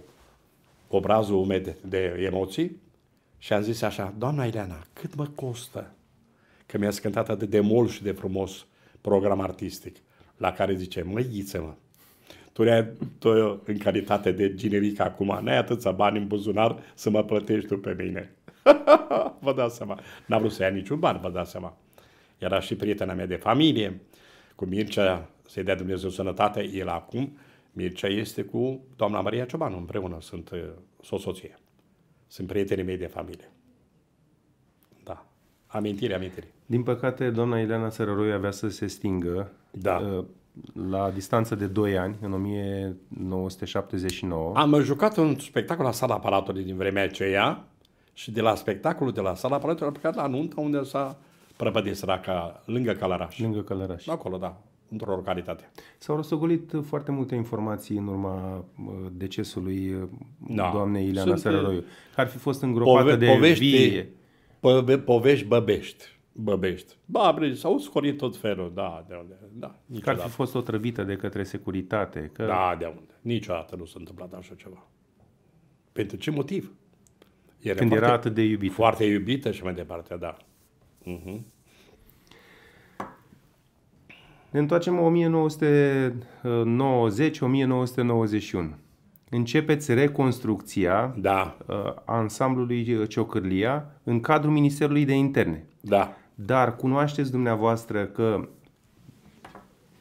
obrazul umed de emoții și am zis așa, doamna Ileana, cât mă costă că mi a scântat atât de mult și de frumos program artistic la care zice, măi, ghiță, mă, tu, ne tu în calitate de generic acum, n-ai atâția bani în buzunar să mă plătești tu pe mine. vă dați seama. N-a vrut să ia niciun bani, vă dați seama. Era și prietena mea de familie, cu Mircea, să-i dea Dumnezeu sănătate, el acum, Mircea este cu doamna Maria Ciobanu împreună, sunt uh, soț soție. Sunt prietenii mei de familie. Amintiri, amintiri. Din păcate, doamna Ileana Sărăroi avea să se stingă da. Uh, la distanță de 2 ani, în 1979. Am jucat un spectacol la sala aparatului din vremea aceea și de la spectacolul de la sala aparatului am plecat la nunta unde s-a prăpădit săraca, lângă Călăraș. Lângă Călăraș. Acolo, da într-o localitate. S-au rostogolit foarte multe informații în urma uh, decesului uh, da. doamnei Ileana Sărăroiu, care ar fi fost îngropată pove- de povești vie povești băbești. Băbești. Ba, s-au scorit tot felul, da, de unde, da. Că ar fi fost o trăvită de către securitate. Că... Da, de unde. Niciodată nu s-a întâmplat așa ceva. Pentru ce motiv? Era Când foarte, era atât de iubită. Foarte iubită și mai departe, da. Uh-huh. Ne întoarcem 1990-1991 începeți reconstrucția da. Uh, ansamblului uh, Ciocârlia în cadrul Ministerului de Interne. Da. Dar cunoașteți dumneavoastră că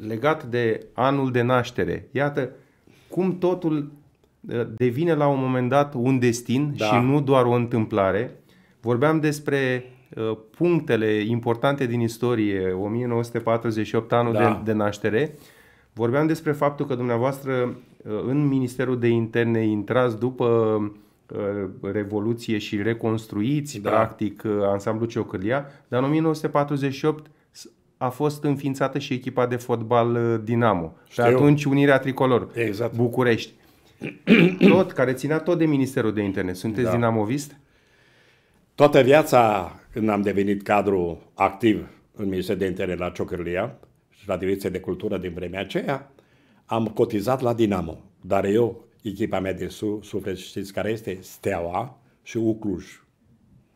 legat de anul de naștere, iată cum totul uh, devine la un moment dat un destin da. și nu doar o întâmplare. Vorbeam despre punctele importante din istorie, 1948, anul da. de, de naștere. Vorbeam despre faptul că dumneavoastră Uh, în Ministerul de Interne intrați după uh, Revoluție și reconstruiți, da. practic, uh, ansamblul Ciocârlia, dar în 1948 a fost înființată și echipa de fotbal Dinamo. Știu. Și atunci Unirea Tricolor, exact. București. Tot, care ținea tot de Ministerul de Interne. Sunteți da. dinamovist? Toată viața, când am devenit cadru activ în Ministerul de Interne la Ciocârlia și la Direcția de Cultură din vremea aceea, am cotizat la Dinamo, dar eu, echipa mea de su, suflet, știți care este? Steaua și Ucluj,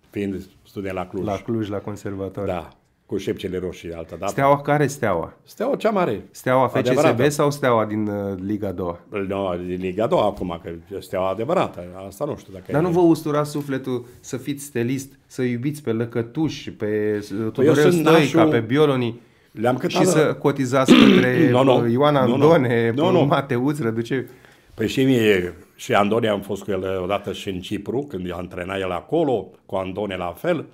fiind student la Cluj. La Cluj, la conservator. Da, cu șepcele roșii altă dată. Steaua care steaua? Steaua cea mare. Steaua FCSB adevărată. sau steaua din uh, Liga 2? Nu, no, din Liga 2 acum, că steaua adevărată, asta nu știu dacă Dar e... nu vă ustura sufletul să fiți stelist, să iubiți pe Lăcătuș, pe uh, păi Tudorel Stoica, nașul... pe Biolonii? Le-am cât și să cotizați către no, no, Ioana no, Andone, no, no. Mateuț, Răduce. Păi și mie și Andone am fost cu el odată și în Cipru, când antrenat el acolo, cu Andone la fel,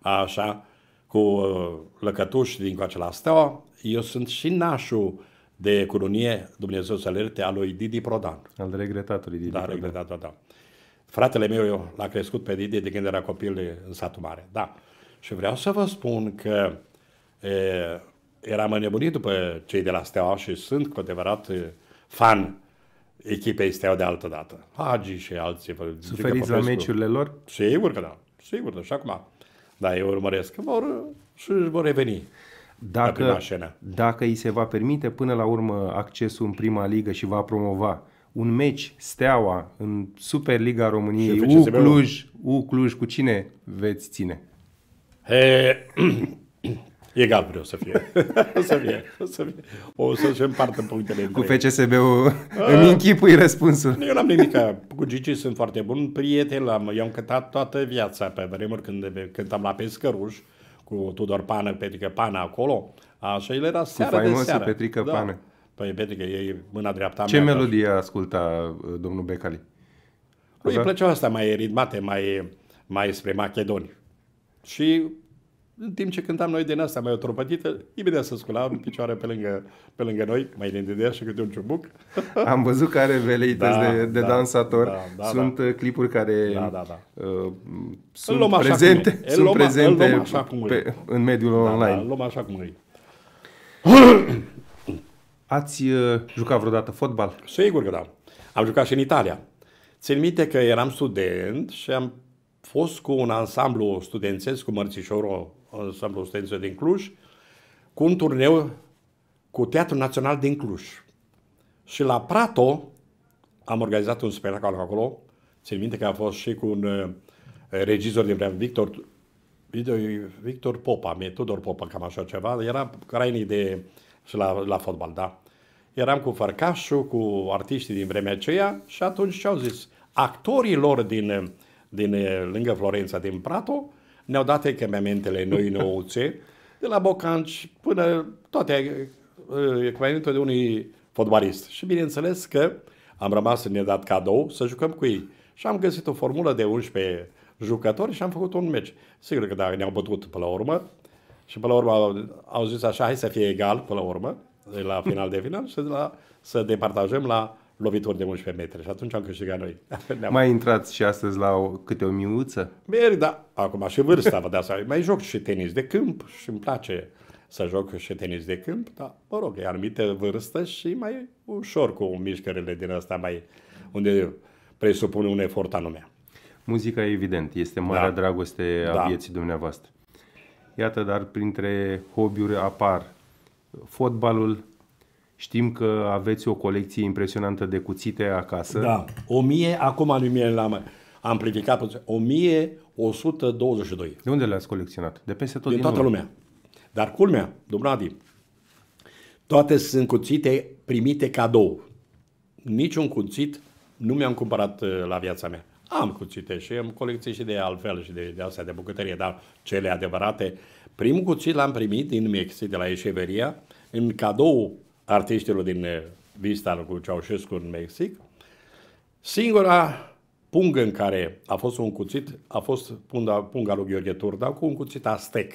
așa, cu uh, lăcătuși din coace la steaua. Eu sunt și nașul de curunie, Dumnezeu să le al lui Didi Prodan. Al regretatului Didi da, Prodan. Regretat, da, da. Fratele meu eu, l-a crescut pe Didi de când era copil în satul mare. Da. Și vreau să vă spun că e, eram înnebunit după cei de la Steaua și sunt cu adevărat eh, fan echipei Steaua de altă dată. Hagi și alții. Suferiți la meciurile lor? Sigur că da. Sigur, așa da. cum. acum. Da, eu urmăresc. Vor, și vor reveni dacă, dacă îi se va permite până la urmă accesul în prima ligă și va promova un meci Steaua în Superliga României, U Cluj, U Cluj, cu cine veți ține? He, eh, E galben o să fie. o să fie. O să fie. O să-și împartă punctele. Cu FCSB-ul ah. îmi închipui răspunsul. Eu n-am nimic. Cu Gigi sunt foarte bun. Prieten l-am. Eu am cântat toată viața pe vremuri când cântam la Pescăruș cu Tudor Pană, Petrică Pană acolo. Așa, el era seara cu de seară. Petrică da. Pană. Păi Petrică, e mâna dreapta Ce mea, da. melodie așa. asculta uh, domnul Becali? Lui păi, îi plăcea asta mai ritmate, mai, mai spre Macedoni. Și în timp ce cântam noi din asta mai o tropătită, imediat se în picioare pe lângă, pe lângă noi, mai ne dădea și câte un ciubuc. Am văzut care veleități da, de, de da, dansator. Da, da, da. sunt da. clipuri care da, da, da. Uh, sunt prezente, sunt luăm, prezente luăm așa pe, în mediul da, da online. Da, luăm așa cum e. Ați uh, jucat vreodată fotbal? Sigur că da. Am jucat și în Italia. Țin minte că eram student și am fost cu un ansamblu studențesc cu mărțișorul ansamblu studenților din Cluj, cu un turneu cu Teatrul Național din Cluj. Și la Prato am organizat un spectacol acolo. Țin minte că a fost și cu un uh, regizor din vreme, Victor, Victor Popa, mie, Tudor Popa, cam așa ceva. Era crainii de, și la, la fotbal, da. Eram cu Fărcașul, cu artiștii din vremea aceea și atunci ce au zis? Actorii lor din, uh, din uh, lângă Florența, din Prato, ne-au dat echipamentele noi nouțe, de la Bocanci până toate uh, echipamentele de unui fotbalist. Și bineînțeles că am rămas ne dat cadou să jucăm cu ei. Și am găsit o formulă de 11 jucători și am făcut un meci. Sigur că da, ne-au bătut până la urmă și până la urmă au, au zis așa, hai să fie egal până la urmă, la final de final și de la, să departajăm la lovituri de 11 metri și atunci am câștigat noi. Ne-am... Mai intrați și astăzi la o, câte o miuță? Merg, da. Acum și vârsta, vă dați Mai joc și tenis de câmp și îmi place să joc și tenis de câmp, dar, mă rog, e anumită vârstă și mai ușor cu mișcările din asta, mai unde presupune un efort anume. Muzica, evident, este marea da. dragoste a da. vieții dumneavoastră. Iată, dar printre hobby-uri apar fotbalul, Știm că aveți o colecție impresionantă de cuțite acasă. Da, 1000, acum nu mi l-am am amplificat, 1122. De unde le-ați colecționat? De peste tot din, din toată lumea. lumea. Dar culmea, domnul toate sunt cuțite primite cadou. Niciun cuțit nu mi-am cumpărat uh, la viața mea. Am cuțite și am colecție și de altfel și de, de astea de bucătărie, dar cele adevărate. Primul cuțit l-am primit din Mexic, de la Eșeveria, în cadou artiștilor din eh, vizita cu Ceaușescu în Mexic, singura pungă în care a fost un cuțit a fost punga, punga lui Gheorghe Turda cu un cuțit astec.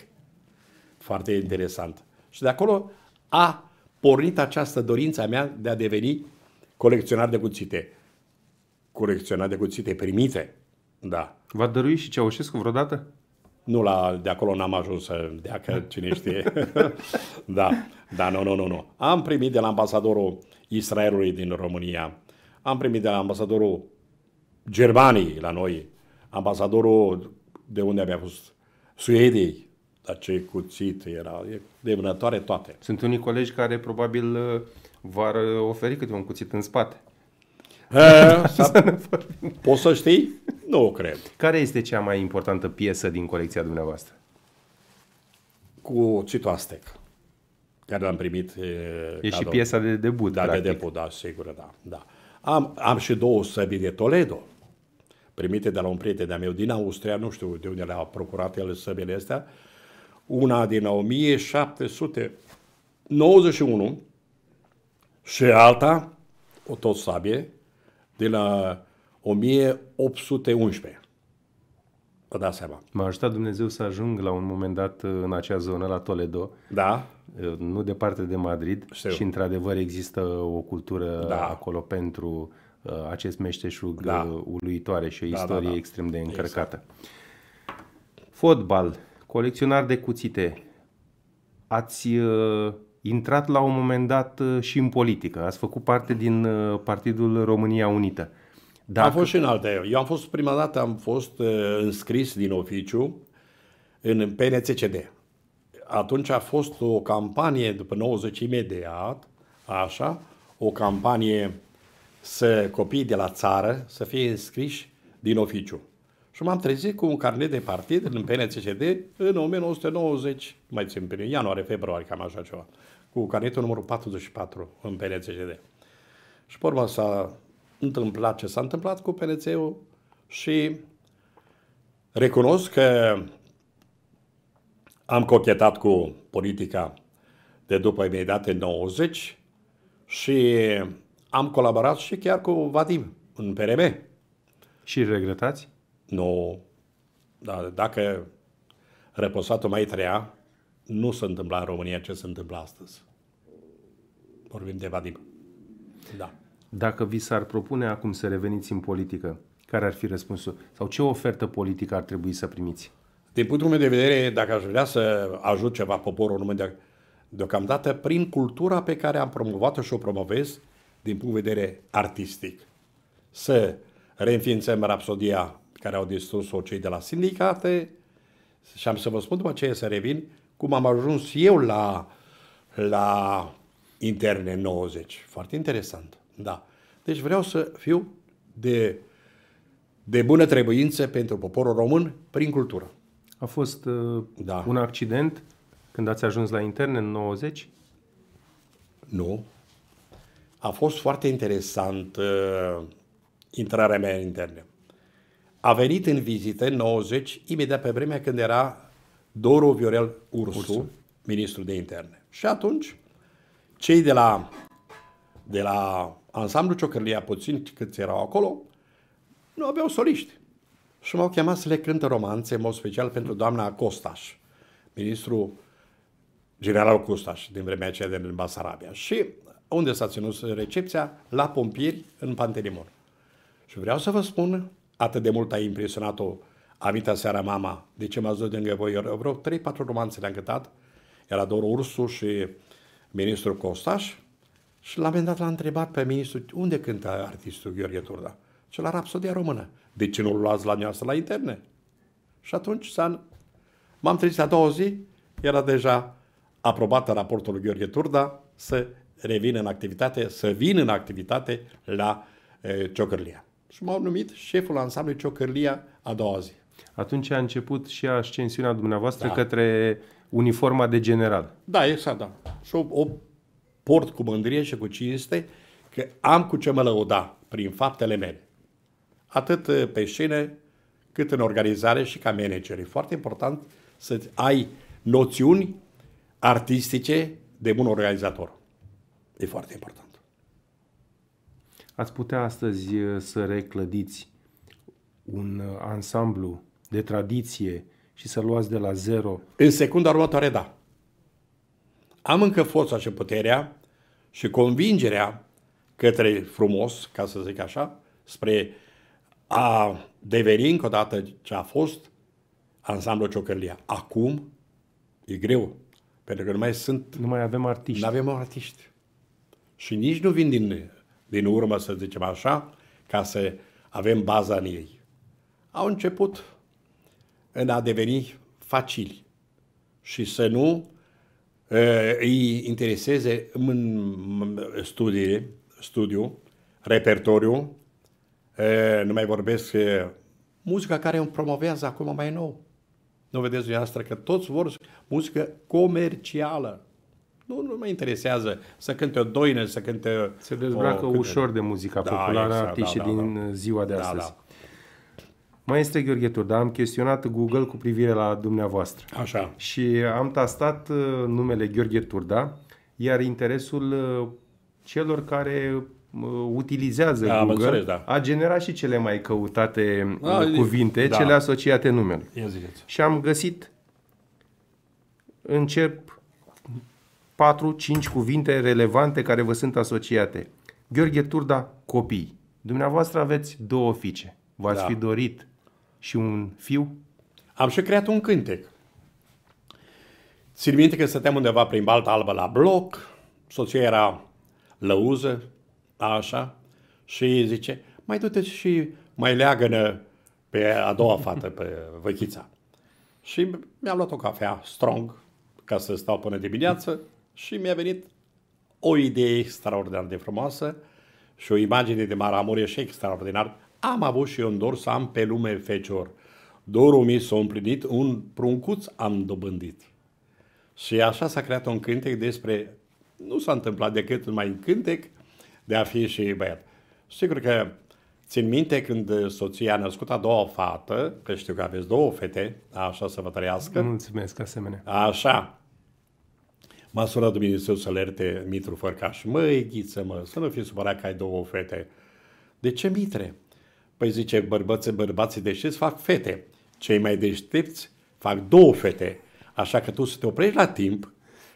Foarte interesant. Și de acolo a pornit această dorință a mea de a deveni colecționar de cuțite. Colecționar de cuțite primite, da. V-a dăruit și Ceaușescu vreodată? Nu la, de acolo n-am ajuns să dea că cine știe. da, da, nu, nu, nu, nu. Am primit de la ambasadorul Israelului din România, am primit de la ambasadorul Germaniei la noi, ambasadorul de unde avea fost Suediei, dar ce cuțit era, e de vânătoare toate. Sunt unii colegi care probabil uh, v-ar uh, oferi câte un cuțit în spate. Eh, poți să știi? Nu cred. Care este cea mai importantă piesă din colecția dumneavoastră? Cu Citoastec, care l-am primit. Eh, e cadou. și piesa de debut, Da, practic. de debut, da, sigur, da. da. Am, am și două săbii de Toledo, primite de la un prieten de-a meu din Austria, nu știu de unde le-a procurat el săbile astea, una din 1791 și alta, o tot sabie, de la 1811. Vă dați seama. M-a ajutat Dumnezeu să ajung la un moment dat uh, în acea zonă, la Toledo. Da. Uh, nu departe de Madrid. Știu. Și într-adevăr există o cultură da. acolo pentru uh, acest meșteșug da. uluitoare și o da, da, istorie da, da. extrem de exact. încărcată. Exact. Fotbal, colecționar de cuțite. Ați intrat la un moment dat uh, și în politică. Ați făcut parte din uh, Partidul România Unită. Dacă... Am fost și în alte. Eu am fost prima dată, am fost uh, înscris din oficiu în PNCCD. Atunci a fost o campanie, după 90 imediat, așa, o campanie să copiii de la țară să fie înscriși din oficiu. Și m-am trezit cu un carnet de partid în PNCCD în 1990, mai țin bine, ianuarie, februarie, cam așa ceva, cu carnetul numărul 44 în PNCCD. Și pe urmă s-a întâmplat ce s-a întâmplat cu PNC-ul și recunosc că am cochetat cu politica de după imediat în 90 și am colaborat și chiar cu Vadim în PRM. Și regretați? Nu. Da, dacă răposatul mai trăia, nu se întâmpla în România ce se întâmplă astăzi. Vorbim de Vadim. Da. Dacă vi s-ar propune acum să reveniți în politică, care ar fi răspunsul? Sau ce ofertă politică ar trebui să primiți? Din punctul meu de vedere, dacă aș vrea să ajut ceva poporul român, de, deocamdată prin cultura pe care am promovat-o și o promovez, din punct de vedere artistic. Să reînființăm rapsodia care au distrus-o cei de la sindicate și am să vă spun după aceea să revin cum am ajuns eu la, la interne 90. Foarte interesant, da. Deci vreau să fiu de, de bună trebuință pentru poporul român prin cultură. A fost uh, da. un accident când ați ajuns la interne în 90? Nu. A fost foarte interesant uh, intrarea mea în interne a venit în vizită în 90, imediat pe vremea când era Doru Viorel Ursu, Ursu. ministru de interne. Și atunci, cei de la, de la ansamblu Ciocărlia, puțin câți erau acolo, nu aveau soliști. Și m-au chemat să le cântă romanțe, în mod special pentru doamna Costaș, ministru general Costaș din vremea aceea de în Basarabia. Și unde s-a ținut recepția? La pompieri, în Pantelimon. Și vreau să vă spun atât de mult a impresionat-o Avita Seara Mama, de ce m a zis de lângă voi? Eu vreo 3-4 romanțe le-am cântat. Era Doru Ursu și ministrul Costaș. Și la un moment dat l-a întrebat pe ministru, unde cântă artistul Gheorghe Turda? Și la Rapsodia Română. De ce nu-l luați la noastră la interne? Și atunci s-a... m-am trezit la două zi, era deja aprobată raportul lui Gheorghe Turda să revină în activitate, să vină în activitate la e, Ciocărlia și m-au numit șeful ansamblului Ciocărlia a doua zi. Atunci a început și ascensiunea dumneavoastră da. către uniforma de general. Da, exact, da. Și o, o port cu mândrie și cu cinste că am cu ce mă lăuda prin faptele mele. Atât uh, pe scenă, cât în organizare și ca manager. E foarte important să ai noțiuni artistice de bun organizator. E foarte important ați putea astăzi eh, să reclădiți un eh, ansamblu de tradiție și să luați de la zero? În secunda următoare, da. Am încă forța și puterea și convingerea către frumos, ca să zic așa, spre a deveni încă o dată ce a fost ansamblul Ciocărlia. Acum e greu, pentru că nu mai sunt... Nu mai avem artiști. Nu avem artiști. Și nici nu vin din din urmă, să zicem așa, ca să avem baza în ei. Au început în a deveni facili și să nu uh, îi intereseze în studii, studiu, repertoriu, uh, nu mai vorbesc uh, muzica care îmi promovează acum mai nou. Nu vedeți dumneavoastră că toți vor muzică comercială. Nu, nu mă interesează să cânte o doină, să cânte... Se dezbracă o, ușor de muzica da, populară exact, artiștii da, da, din da. Uh, ziua de da, astăzi. Da, da. Maestre Gheorghe Turda, am chestionat Google cu privire la dumneavoastră. Așa. Și am tastat uh, numele Gheorghe Turda, iar interesul uh, celor care utilizează da, Google înțeles, da. a generat și cele mai căutate da, cuvinte, da. cele asociate numelui. Și am găsit încep 4-5 cuvinte relevante care vă sunt asociate. Gheorghe Turda, copii. Dumneavoastră aveți două fiice. V-ați da. fi dorit și un fiu? Am și creat un cântec. Țin minte că stăteam undeva prin Balta Albă la bloc, soția era lăuză, da, așa, și zice, mai du și mai leagănă pe a doua fată, pe văchița. Și mi-am luat o cafea strong, ca să stau până dimineață, și mi-a venit o idee extraordinar de frumoasă și o imagine de și extraordinar. Am avut și eu un dor să am pe lume fecior. Dorul mi s-a împlinit, un pruncuț am dobândit. Și așa s-a creat un cântec despre... Nu s-a întâmplat decât mai în cântec de a fi și băiat. Sigur că țin minte când soția a născut a doua fată, că știu că aveți două fete, așa să vă trăiască. Mulțumesc, asemenea. Așa. M-a sunat Dumnezeu să alerte Mitru Fărcaș. Măi, ghiță, mă, să nu fii supărat că ai două fete. De ce, Mitre? Păi zice, bărbățe, bărbații deștepți fac fete. Cei mai deștepți fac două fete. Așa că tu să te oprești la timp,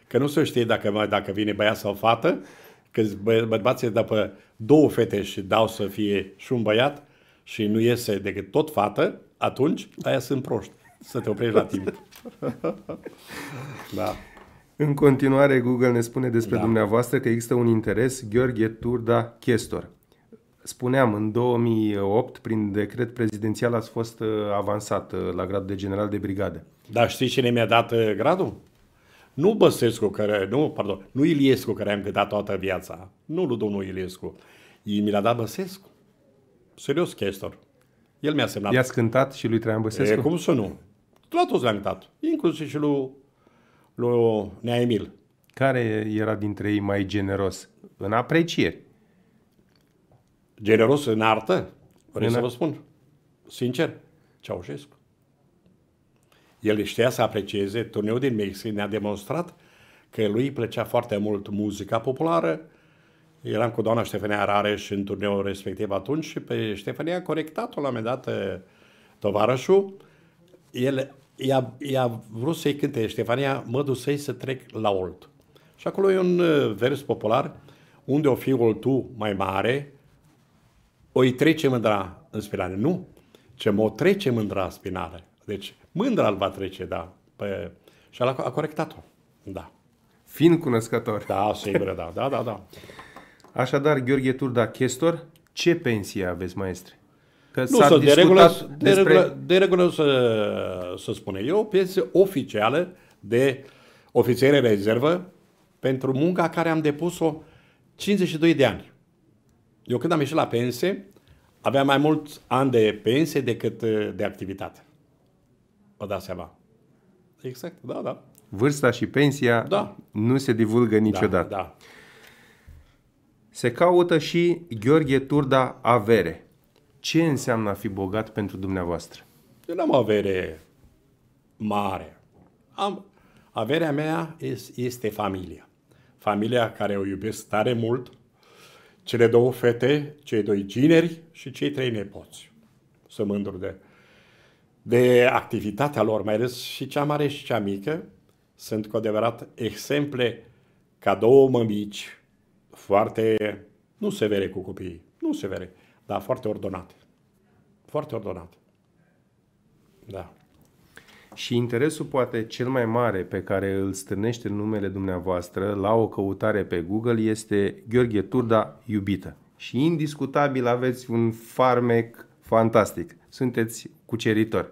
că nu se știe dacă, dacă vine băiat sau fată, că bărbații bărbații după două fete și dau să fie și un băiat și nu iese decât tot fată, atunci aia sunt proști. Să te oprești la timp. da. În continuare, Google ne spune despre da. dumneavoastră că există un interes, Gheorghe Turda Chestor. Spuneam, în 2008, prin decret prezidențial, ați fost uh, avansat uh, la gradul de general de brigadă. Da, știi cine mi-a dat uh, gradul? Nu Băsescu, care, nu, pardon, nu Iliescu, care am gândit toată viața. Nu lui domnul Iliescu. I mi l-a dat Băsescu. Serios, Chestor. El mi-a semnat. I-ați cântat și lui Traian Băsescu? E, cum să nu? Toată l le-am cântat. Inclusiv și lui lui Nea Emil. Care era dintre ei mai generos? În aprecieri. Generos în artă? Vreau să vă spun. Sincer, Ceaușescu. El știa să aprecieze turneul din Mexic, ne-a demonstrat că lui îi plăcea foarte mult muzica populară. Eram cu doamna Ștefania Rareș în turneul respectiv atunci și pe Ștefania a corectat-o la un moment dat eh, tovarășul. El i-a, i-a vrut să-i cânte Ștefania, mă dusei să trec la Olt. Și acolo e un uh, vers popular, unde o fi oltu mai mare, o-i trece mândra în spinare. Nu, ce mă trece mândra în spinare. Deci mândra îl va trece, da. Pe... Și a, a corectat-o, da. Fin cunoscător. Da, sigur, da, da, da, da. Așadar, Gheorghe Turda Chestor, ce pensie aveți, maestre? Că nu, s-a de regulă, de, regulă, de regulă să, să spune eu, o piesă oficială de ofițere rezervă pentru munca care am depus-o 52 de ani. Eu când am ieșit la pensie, aveam mai mult ani de pensie decât uh, de activitate. Vă dați seama. Exact, da, da. Vârsta și pensia da. nu se divulgă niciodată. Da, da. Se caută și Gheorghe Turda Avere ce înseamnă a fi bogat pentru dumneavoastră? Eu nu am avere mare. Am, averea mea este familia. Familia care o iubesc tare mult, cele două fete, cei doi gineri și cei trei nepoți. Să mândru de, de activitatea lor, mai ales și cea mare și cea mică. Sunt cu adevărat exemple ca două mămici foarte nu se severe cu copiii, nu se severe dar foarte ordonate. Foarte ordonate. Da. Și interesul poate cel mai mare pe care îl strânește numele dumneavoastră la o căutare pe Google este Gheorghe Turda iubită. Și indiscutabil aveți un farmec fantastic. Sunteți cuceritor.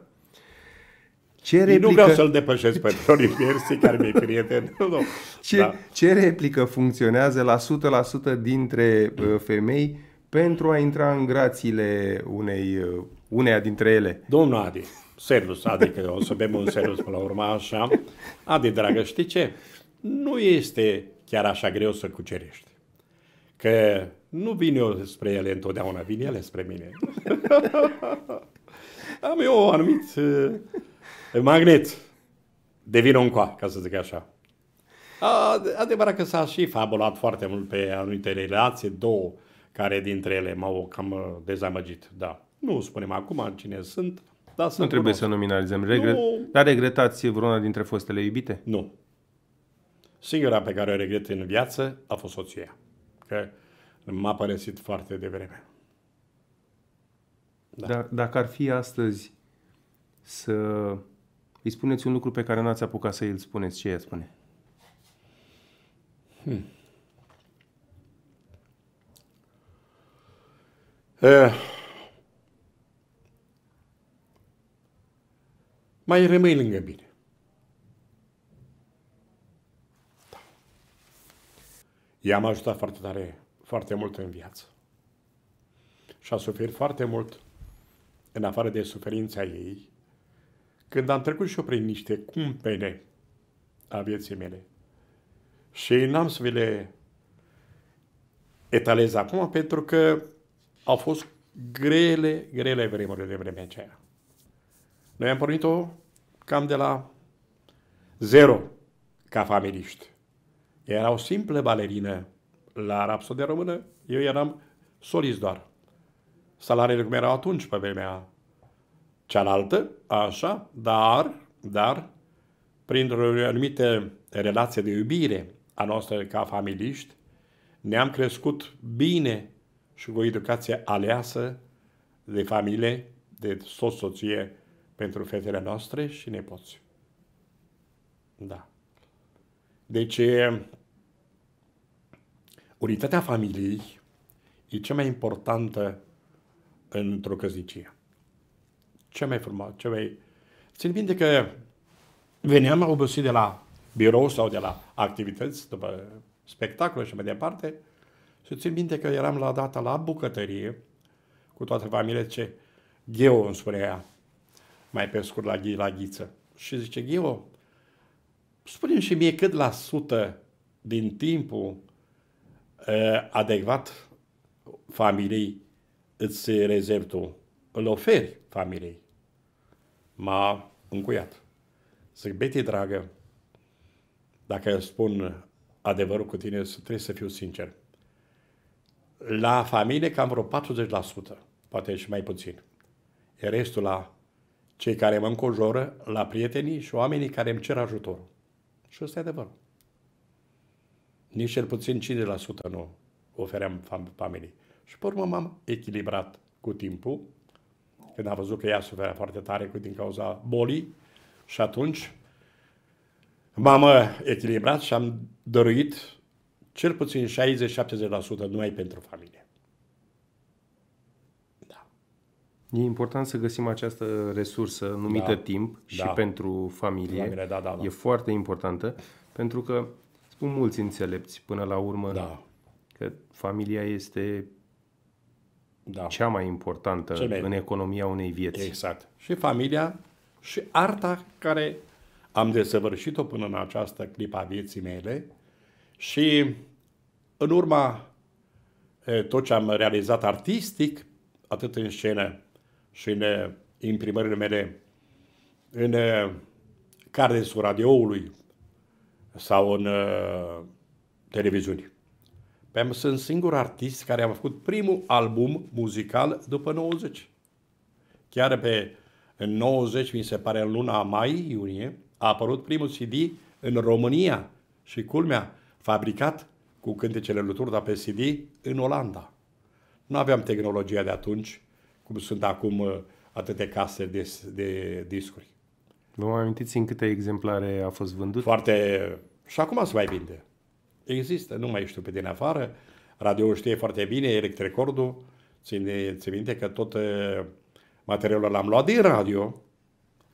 Ce replică... Nu vreau să-l depășesc pe Tony Piersi, care mi-e prieten. Nu, nu. Ce, da. ce replică funcționează la 100% dintre uh, femei pentru a intra în grațiile unei, uneia dintre ele. Domnul Adi, servus, Adi, că o să bem un servus până la urmă, așa. Adi, dragă, știi ce? Nu este chiar așa greu să cucerești. Că nu vin eu spre ele întotdeauna, vin ele spre mine. Am eu un anumit uh, magnet de vino încoa, ca să zic așa. A, adevărat că s-a și fabulat foarte mult pe anumite relații, două care dintre ele m-au cam uh, dezamăgit, da. Nu spunem acum cine sunt, dar Nu trebuie cunosc. să nominalizăm. Regre... Nu... Dar regretați vreuna dintre fostele iubite? Nu. Singura pe care o regret în viață a fost soția. Că m-a părăsit foarte devreme. Da. Dar dacă ar fi astăzi să îi spuneți un lucru pe care n-ați apucat să îl spuneți, ce i spune? Hmm. E... mai rămâi lângă mine. Da. Ea m-a ajutat foarte tare, foarte mult în viață. Și a suferit foarte mult în afară de suferința ei, când am trecut și eu prin niște cumpene a vieții mele. Și n-am să vi le etalez acum, pentru că au fost grele, grele vremurile de vremea aceea. Noi am pornit-o cam de la zero ca familiști. era o simplă balerină la de română, eu eram solist doar. Salariile cum erau atunci pe vremea cealaltă, așa, dar, dar, printr-o anumită relație de iubire a noastră ca familiști, ne-am crescut bine și cu o educație aleasă de familie, de soț-soție pentru fetele noastre și nepoți. Da. Deci, unitatea familiei e cea mai importantă într-o căsnicie. Cea mai frumoasă, cea mai... Țin minte că veneam obosit de la birou sau de la activități, după spectacole și mai departe, și țin minte că eram la data la bucătărie, cu toată familia, ce Gheo îmi spunea mai pe scurt la, ghi, la ghiță. Și zice, Gheo, spune și mie cât la sută din timpul uh, adecvat familiei îți rezervi tu, îl oferi familiei. M-a încuiat. Zic, Betty, dragă, dacă spun adevărul cu tine, trebuie să fiu sincer. La familie cam vreo 40%, poate și mai puțin. Restul la cei care mă încojoră, la prietenii și oamenii care îmi cer ajutor. Și ăsta e adevărul. Nici cel puțin 5% nu ofeream familiei. Și pe urmă m-am echilibrat cu timpul, când am văzut că ea suferea foarte tare din cauza bolii și atunci m-am uh, echilibrat și am dăruit cel puțin 60-70% numai pentru familie. Da. E important să găsim această resursă numită da. timp și da. pentru familie. familie da, da, da. E foarte importantă pentru că spun mulți înțelepți până la urmă da. că familia este da. cea mai importantă Cele. în economia unei vieți. Exact. Și familia și arta care am desăvârșit-o până în această clipă a vieții mele, și în urma tot ce am realizat artistic, atât în scenă și în imprimările mele, în cardesul radioului sau în televiziuni. Pe sunt singur artist care am făcut primul album muzical după 90. Chiar pe în 90, mi se pare, în luna mai, iunie, a apărut primul CD în România și culmea, fabricat cu cântecele lui Turda pe CD în Olanda. Nu aveam tehnologia de atunci, cum sunt acum uh, atâtea case de, de discuri. Vă mai amintiți în câte exemplare a fost vândut? Foarte... Uh, și acum se mai vinde. Există, nu mai știu pe din afară. Radio știe foarte bine, Electrecordul, Ține, ține minte că tot uh, materialul l-am luat din radio,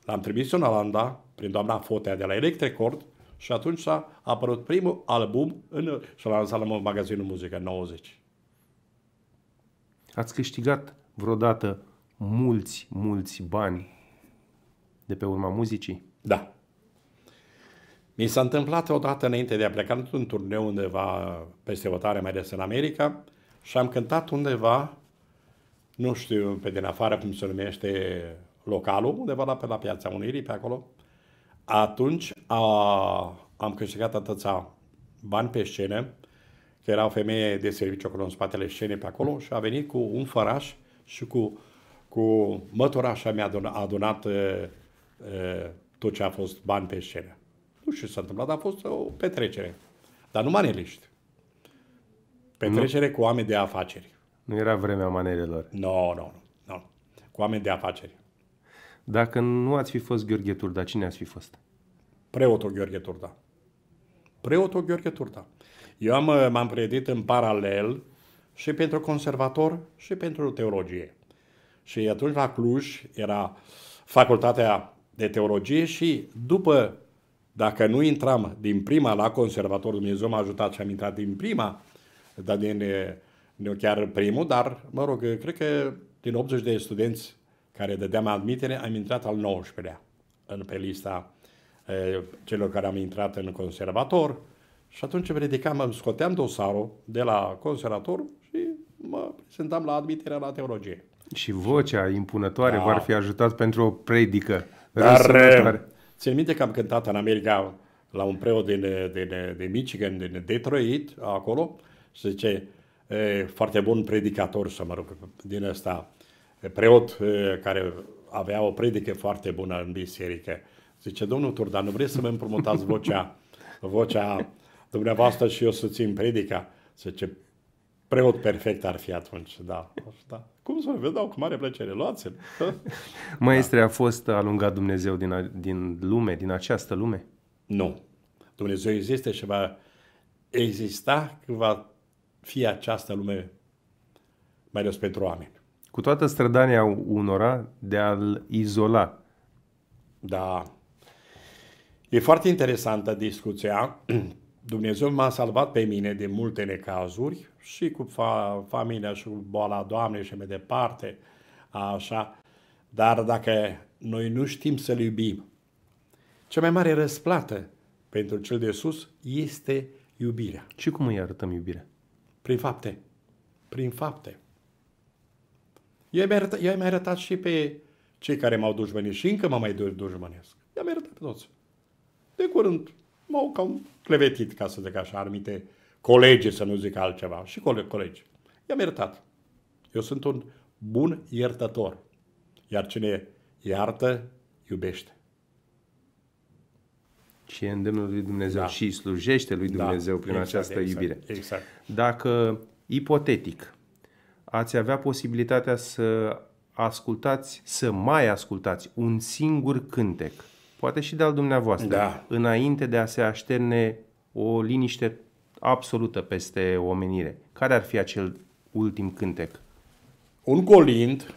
l-am trimis în Olanda, prin doamna Fotea de la Electrecord. Și atunci s-a apărut primul album în, și l-a lansat la magazinul muzică în 90. Ați câștigat vreodată mulți, mulți bani de pe urma muzicii? Da. Mi s-a întâmplat odată înainte de a pleca într-un turneu undeva peste tare mai des în America, și am cântat undeva, nu știu pe din afară cum se numește localul, undeva la, pe la Piața Unirii, pe acolo. Atunci a, am câștigat atâția bani pe scenă, că era o femeie de serviciu acolo în spatele scenei pe acolo și a venit cu un făraș și cu, cu măturașa mi-a adunat, adunat e, tot ce a fost bani pe scenă. Nu știu ce s-a întâmplat, dar a fost o petrecere. Dar nu maneliști. Petrecere nu. cu oameni de afaceri. Nu era vremea manelelor. Nu, no, nu, no, nu. No, no. Cu oameni de afaceri. Dacă nu ați fi fost Gheorghe Turda, cine ați fi fost? preotul Gheorghe Turda. Preotul Gheorghe Turda. Eu am, eh, m-am predit în paralel și pentru conservator și pentru teologie. Și atunci la Cluj era facultatea de teologie și după, dacă nu intram din prima la conservator, Dumnezeu m-a ajutat și am intrat din prima, dar din, eh, nu chiar primul, dar mă rog, eh, cred că din 80 de studenți care dădeam admitere, am intrat al 19-lea în, pe lista celor care am intrat în conservator și atunci predicam, îmi scoteam dosarul de la conservator și mă prezentam la admiterea la teologie. Și vocea impunătoare da. v-ar fi ajutat pentru o predică Dar țin minte că am cântat în America la un preot din, din, din Michigan, din Detroit, acolo, și zice, e, foarte bun predicator, să mă rog, din ăsta, preot e, care avea o predică foarte bună în biserică. Zice, domnul Turdan, nu vreți să mă împrumutați vocea, vocea dumneavoastră și eu să țin predica? Zice, preot perfect ar fi atunci, da. da. Cum să vă dau cu mare plăcere, luați-l. Maestre, da. a fost alungat Dumnezeu din, din lume, din această lume? Nu. Dumnezeu există și va exista când va fi această lume mai ales pentru oameni. Cu toată strădania unora de a-l izola. Da, E foarte interesantă discuția. Dumnezeu m-a salvat pe mine de multe necazuri și cu fa- familia și cu boala Doamnei și mai departe, așa. Dar dacă noi nu știm să-L iubim, cea mai mare răsplată pentru cel de sus este iubirea. Și cum îi arătăm iubirea? Prin fapte. Prin fapte. Eu mi-am arătat, mi arătat și pe cei care m-au dușmănit și încă mă mai dușmănesc. I-am arătat pe toți. De curând m-au cam clevetit, ca să zic așa, armite colegi, să nu zic altceva, și co- colegi. I-am iertat. Eu sunt un bun iertător. Iar cine iartă, iubește. Și e îndemnul lui Dumnezeu da. și slujește lui da. Dumnezeu da. prin exact, această exact, iubire. Exact. Dacă, ipotetic, ați avea posibilitatea să ascultați, să mai ascultați un singur cântec poate și de al dumneavoastră, da. înainte de a se așterne o liniște absolută peste omenire. Care ar fi acel ultim cântec? Un colind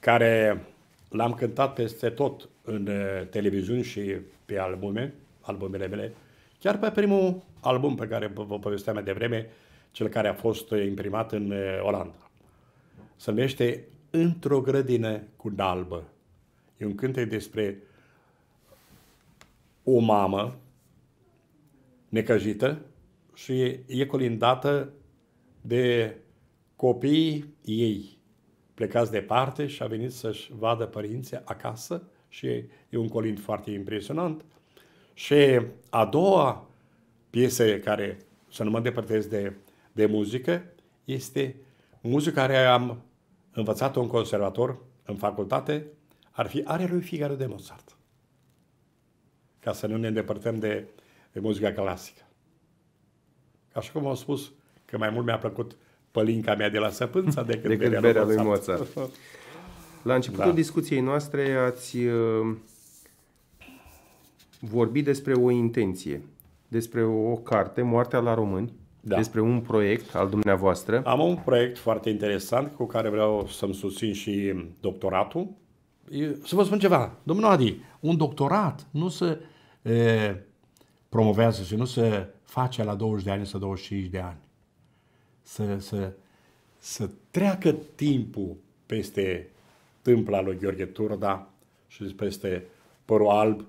care l-am cântat peste tot în eh, televiziuni și pe albume, albumele mele, chiar pe primul album pe care vă povesteam mai devreme, cel care a fost eh, imprimat în eh, Olanda. Se numește Într-o grădină cu dalbă. E un cântec despre o mamă necăjită și e colindată de copiii ei plecați departe și a venit să-și vadă părinții acasă și e un colind foarte impresionant. Și a doua piesă care, să nu mă depărtez de, de muzică, este muzica care am învățat-o în conservator, în facultate, ar fi Are lui Figaro de Mozart ca să nu ne îndepărtăm de, de muzica clasică. Așa cum am spus că mai mult mi-a plăcut pălinca mea de la Săpânța decât, decât berea, berea lui Mozart. La începutul da. discuției noastre ați uh, vorbit despre o intenție, despre o carte, Moartea la români, da. despre un proiect al dumneavoastră. Am un proiect foarte interesant cu care vreau să-mi susțin și doctoratul. Să vă spun ceva, domnul Adi, un doctorat nu se... Să e, promovează și nu se face la 20 de ani sau 25 de ani. Să, să, să treacă timpul peste tâmpla lui Gheorghe Turda și peste părul alb.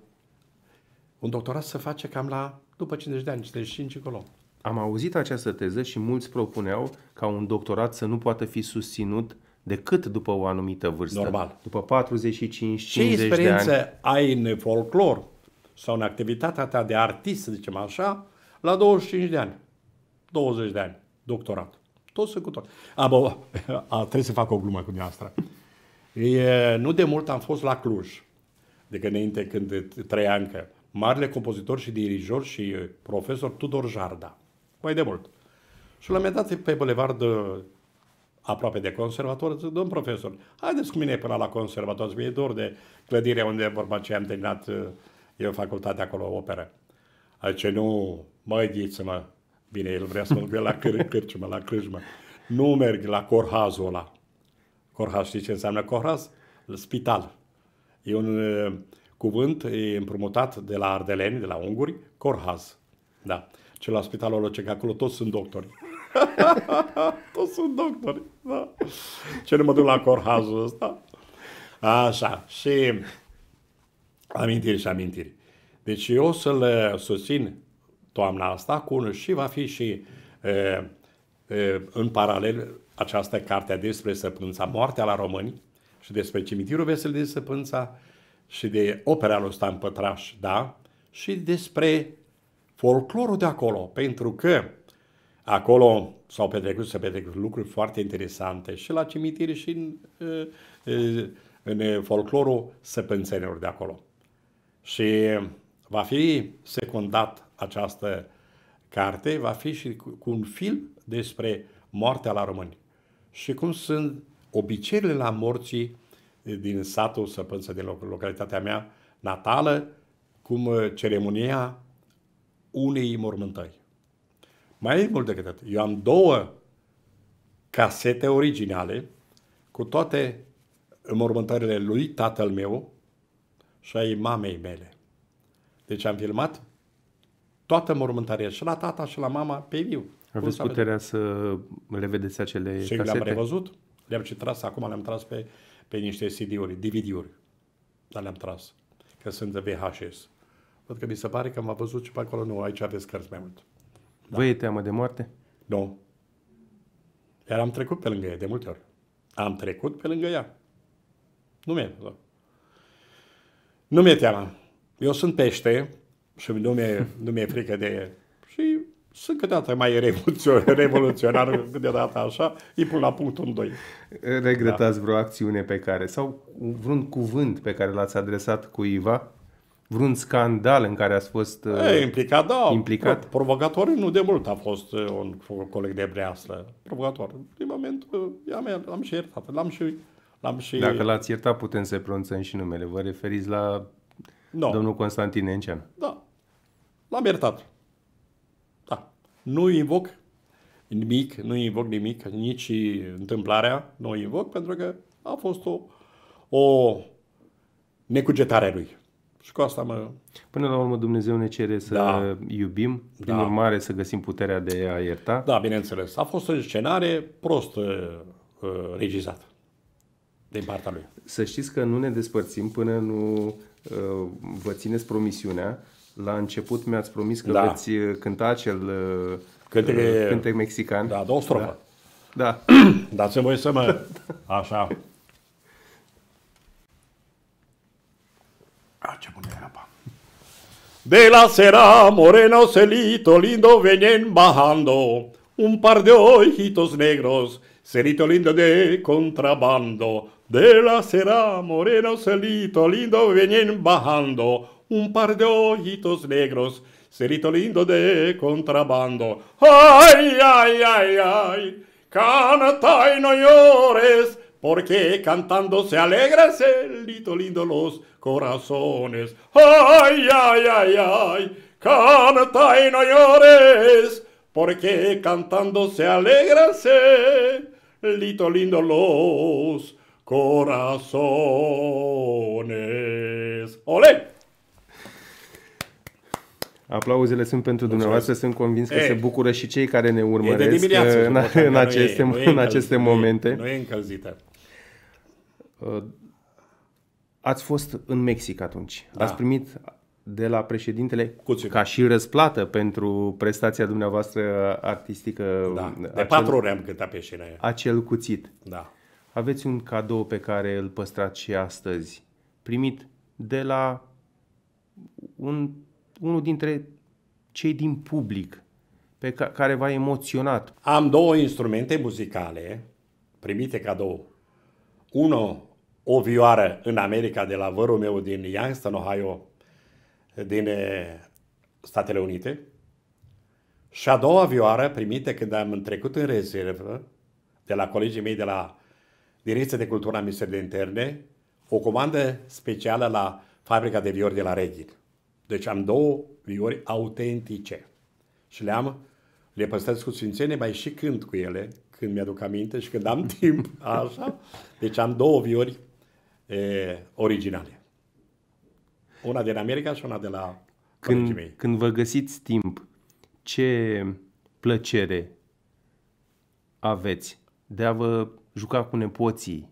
Un doctorat se face cam la după 50 de ani, 55 încolo. Am auzit această teză și mulți propuneau ca un doctorat să nu poată fi susținut decât după o anumită vârstă. Normal. După 45-50 de ani. Ce experiență ai în folclor? sau în activitatea ta de artist, să zicem așa, la 25 de ani, 20 de ani, doctorat. Tot să cu tot. A, bă, a, trebuie să fac o glumă cu dumneavoastră. E, nu de mult am fost la Cluj, de când înainte, când trei ani, că marele compozitor și dirijor și profesor Tudor Jarda. Mai de mult. Și la un dat, pe bulevard aproape de conservator, zic, domn profesor, haideți cu mine până la conservator, mi-e dor de clădirea unde vorba ce am terminat eu facultate acolo operă. Aici nu, mă ghiță-mă, bine, el vrea să mă duc la câr- cârciumă, la crâjmă. Nu merg la corhazul ăla. Corhaz, știi ce înseamnă corhaz? Spital. E un uh, cuvânt e împrumutat de la ardeleni, de la unguri, corhaz. Da. Ce la spitalul ăla, ce că acolo toți sunt doctori. toți sunt doctori. Da. Ce nu mă duc la corhazul ăsta? Așa. Și amintiri și amintiri. Deci eu o să-l susțin toamna asta cu unul și va fi și e, e, în paralel această carte despre săpânța, moartea la români și despre cimitirul vesel de săpânța și de opera lui Stan Pătraș, da? Și despre folclorul de acolo, pentru că acolo s-au petrecut, s-au petrecut lucruri foarte interesante și la cimitiri și în, în folclorul săpânțenilor de acolo. Și eh, va fi secundat această carte, va fi și cu un film despre moartea la români și cum sunt obiceiurile la morții eh, din satul Săpânță, din localitatea mea natală, cum eh, ceremonia unei mormântări. Mai mult decât atât, eu am două casete originale cu toate mormântările lui, tatăl meu, și ai mamei mele. Deci am filmat toată mormântarea și la tata și la mama pe viu. Aveți puterea să le vedeți acele și casete? le-am revăzut. Le-am și tras, acum le-am tras pe, pe niște CD-uri, DVD-uri. Dar le-am tras, că sunt de VHS. Văd că mi se pare că am văzut și pe acolo, nu, aici aveți cărți mai mult. Da. Vă e teamă de moarte? Nu. Iar am trecut pe lângă ea de multe ori. Am trecut pe lângă ea. Nu mi-e. Da. Nu mi-e teamă. Eu sunt pește și nu mi-e, nu mi-e frică de... Și sunt câteodată mai revoluționar, revoluționar câteodată așa, îi pun la punctul 2. Regretați da. vreo acțiune pe care, sau vreun cuvânt pe care l-ați adresat cuiva? Vreun scandal în care ați fost e, uh, implicat? Da, implicat? provocator nu de mult a fost uh, un coleg de breaslă. Provocator. Din moment, am, am și iertat, l-am și L-am și... Dacă l-ați iertat, putem să pronunțăm și numele. Vă referiți la no. domnul Constantin Encean. Da. L-am iertat. Da. Nu invoc nimic, nu invoc nimic, nici întâmplarea nu invoc, pentru că a fost o, o necugetare a lui. Și cu asta mă... Până la urmă Dumnezeu ne cere să da. iubim, prin da. urmare să găsim puterea de a ierta. Da, bineînțeles. A fost o scenare prost uh, uh regizată din partea lui. Să știți că nu ne despărțim până nu uh, vă țineți promisiunea. La început mi-ați promis că da. veți uh, cânta acel uh, cântec, uh, cântec mexican. Da, două strofă. Da. da. Dați-mi voi să mă... Așa. A, ce bună era, pa. De la Sera Moreno Celito Lindo venen bajando un par de ojitos negros, Celito Lindo de contrabando. De la cera moreno celito lindo vienen bajando un par de ojitos negros, celito lindo de contrabando. Ay, ay, ay, ay, canta y no llores, porque cantando se alegra lito lindo los corazones. Ay, ay, ay, ay, canta y no llores, porque cantando se alegra cerito lindo los corazones. Ole! Aplauzele sunt pentru Mulțumesc. dumneavoastră, sunt convins că e. se bucură și cei care ne urmăresc în, în, în, aceste, nu e, nu e în aceste momente. Nu e, nu e încălzită. Uh, ați fost în Mexic atunci. Da. Ați primit de la președintele Cuțin. ca și răsplată pentru prestația dumneavoastră artistică. Da. De acel, patru ori am cântat pe scenă. Acel cuțit. Da aveți un cadou pe care îl păstrați și astăzi, primit de la un, unul dintre cei din public, pe ca, care v-a emoționat. Am două instrumente muzicale primite cadou. Unul, o vioară în America de la vărul meu din Youngstown, Ohio, din eh, Statele Unite. Și a doua vioară primită când am trecut în rezervă de la colegii mei de la Direcția de Cultură a Ministerului de Interne, o comandă specială la fabrica de viori de la Reghin. Deci am două viori autentice și le-am, le păstrez cu sfințenie, mai și când cu ele, când mi-aduc aminte și când am timp, așa. Deci am două viori e, originale. Una din America și una de la când, mei. când vă găsiți timp, ce plăcere aveți de a vă juca cu nepoții?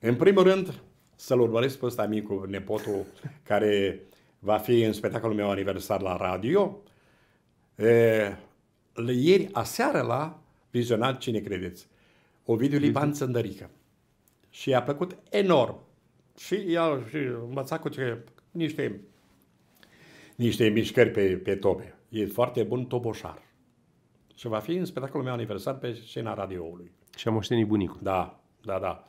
În primul rând, să-l urmăresc pe ăsta micul nepotul, care va fi în spectacolul meu aniversar la radio. E, ieri, aseară, la vizionat, cine credeți? Ovidiu Liban Țăndărică. Și i-a plăcut enorm. Și i-a și învățat cu ce, niște, niște mișcări pe, pe tobe. E foarte bun toboșar. Și va fi în spectacolul meu aniversar pe scena radioului. Și a moștenit bunicul. Da, da, da.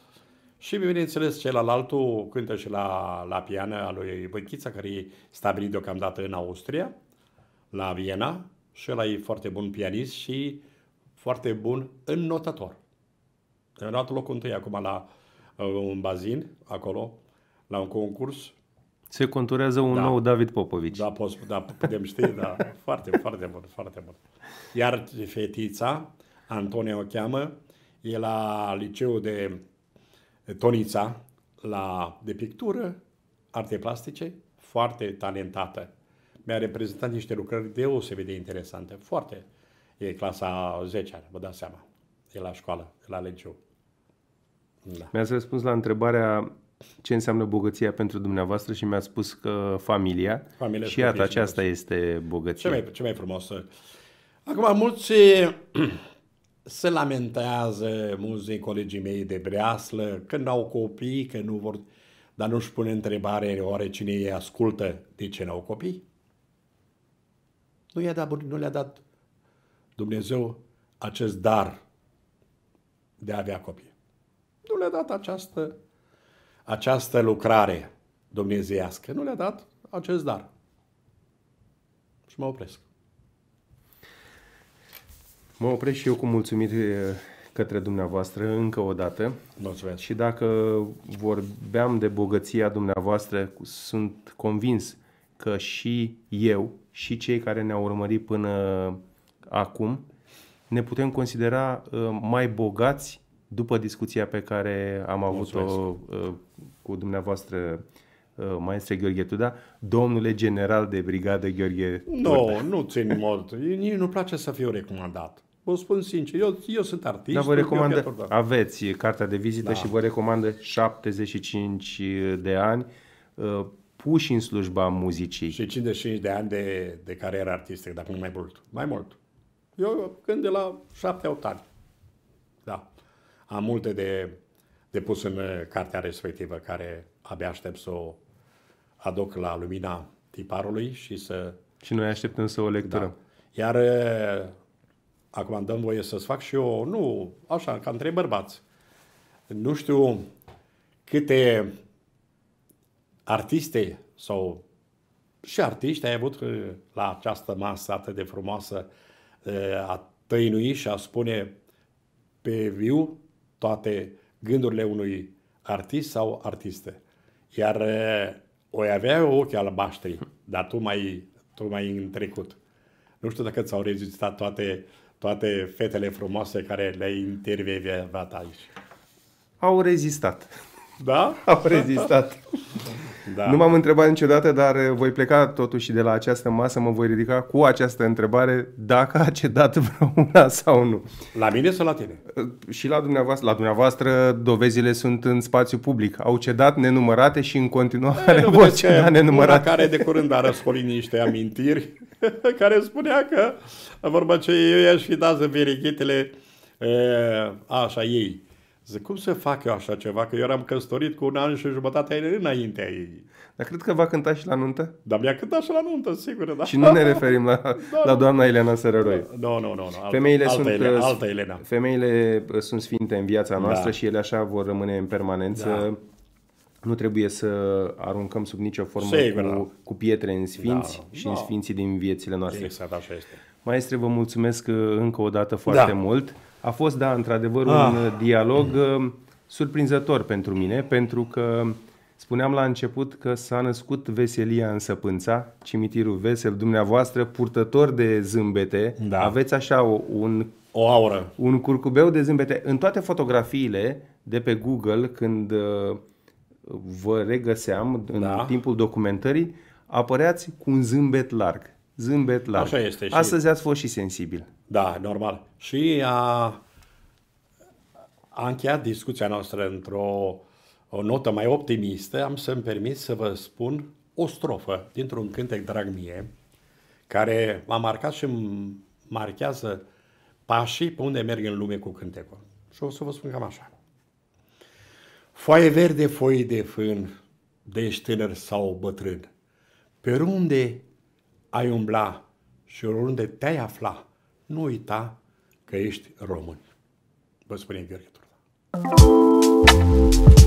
Și bineînțeles celălalt cântă și la, la piană a lui Băchița, care e stabilit deocamdată în Austria, la Viena, și ăla e foarte bun pianist și foarte bun înnotator. În luat locul întâi acum la uh, un bazin, acolo, la un concurs. Se conturează un da. nou David Popovici. Da, pot, da putem ști, da. Foarte, foarte bun, foarte bun. Iar fetița, Antonia o cheamă, e la liceul de Tonița, la, de pictură, arte plastice, foarte talentată. Mi-a reprezentat niște lucrări deosebit de interesante, foarte. E clasa 10 ani, vă dați seama. E la școală, e la liceu. Da. Mi-ați răspuns la întrebarea ce înseamnă bogăția pentru dumneavoastră și mi a spus că familia. Familia și iată, aceasta este bogăția. Ce mai, ce mai frumos. Acum, mulți se lamentează mulți colegii mei de breaslă când au copii, că nu vor... Dar nu-și pune întrebare oare cine îi ascultă de ce n-au copii? Nu, i-a dat, nu le-a dat Dumnezeu acest dar de a avea copii. Nu le-a dat această, această lucrare dumnezeiască. Nu le-a dat acest dar. Și mă opresc. Mă opresc și eu cu mulțumiri către dumneavoastră încă o dată. Mulțumesc. Și dacă vorbeam de bogăția dumneavoastră, sunt convins că și eu și cei care ne-au urmărit până acum ne putem considera mai bogați după discuția pe care am avut-o cu dumneavoastră maestre Gheorghe Tuda, domnule general de brigadă Gheorghe Tuda. No, nu țin mult. Nici nu place să fiu recomandat. Vă spun sincer, eu, eu sunt artist. Dar vă recomandă, da. aveți cartea de vizită da. și vă recomandă 75 de ani uh, puși în slujba muzicii. Și 55 de ani de, de carieră artistică, dacă nu mai mult. Mai mult. Eu când de la 7-8 ani. Da. Am multe de, de pus în uh, cartea respectivă, care abia aștept să o aduc la lumina tiparului și să... Și noi așteptăm să o lecturăm. Da. Iar uh, acum îmi dăm voie să-ți fac și eu, nu, așa, ca între bărbați. Nu știu câte artiste sau și artiști ai avut la această masă atât de frumoasă a tăinui și a spune pe viu toate gândurile unui artist sau artiste. Iar o avea ochii albaștri, dar tu mai, tu mai în trecut. Nu știu dacă ți-au rezistat toate uh, toate fetele frumoase care le-ai intervievat aici? Au rezistat. Da? Au rezistat. Da. Nu m-am întrebat niciodată, dar eh, voi pleca totuși de la această masă, mă voi ridica cu această întrebare dacă a cedat vreuna sau nu. La mine sau la tine? Eh, și la dumneavoastră. La dumneavoastră dovezile sunt în spațiu public. Au cedat nenumărate și în continuare e, vor ceda nenumărate. care de curând a răscolit niște amintiri care spunea că, vorba ce eu i-aș fi dat verichitele eh, așa ei Zic, cum să fac eu așa ceva? Că eu eram căsătorit cu un an și jumătate înaintea ei. Dar cred că va cânta și la nuntă? Da, mi-a cântat și la nuntă, sigur. Da. Și nu ne referim la, da. la doamna Elena Sărăroi. Nu, da, no, nu, no, nu. No, femeile alta, sunt, Elena, uh, alta Elena. Femeile uh, sunt sfinte în viața da. noastră da. și ele așa vor rămâne în permanență. Da. Nu trebuie să aruncăm sub nicio formă Sigur, cu, da. cu pietre în sfinți da, și da. în sfinții din viețile noastre. Exact, așa este. Maestre, vă mulțumesc uh, încă o dată foarte da. mult. A fost, da, într-adevăr, ah. un dialog uh, surprinzător pentru mine, pentru că spuneam la început că s-a născut veselia în Săpânța, cimitirul vesel, dumneavoastră, purtător de zâmbete. Da. Aveți așa o, un... O aură. Un curcubeu de zâmbete. În toate fotografiile de pe Google, când uh, vă regăseam în da. timpul documentării, apăreați cu un zâmbet larg zâmbet larg. Așa este. Și... Astăzi ați fost și sensibil. Da, normal. Și a, a încheiat discuția noastră într-o o notă mai optimistă. Am să-mi permit să vă spun o strofă dintr-un cântec drag mie, care m-a marcat și marchează pașii pe unde merg în lume cu cântecul. Și o să vă spun cam așa. Foaie verde, foi de fân, de ești tânăr sau bătrân, pe unde ai umbla și oriunde te-ai afla, nu uita că ești român. Vă spune Gheorghe Turda.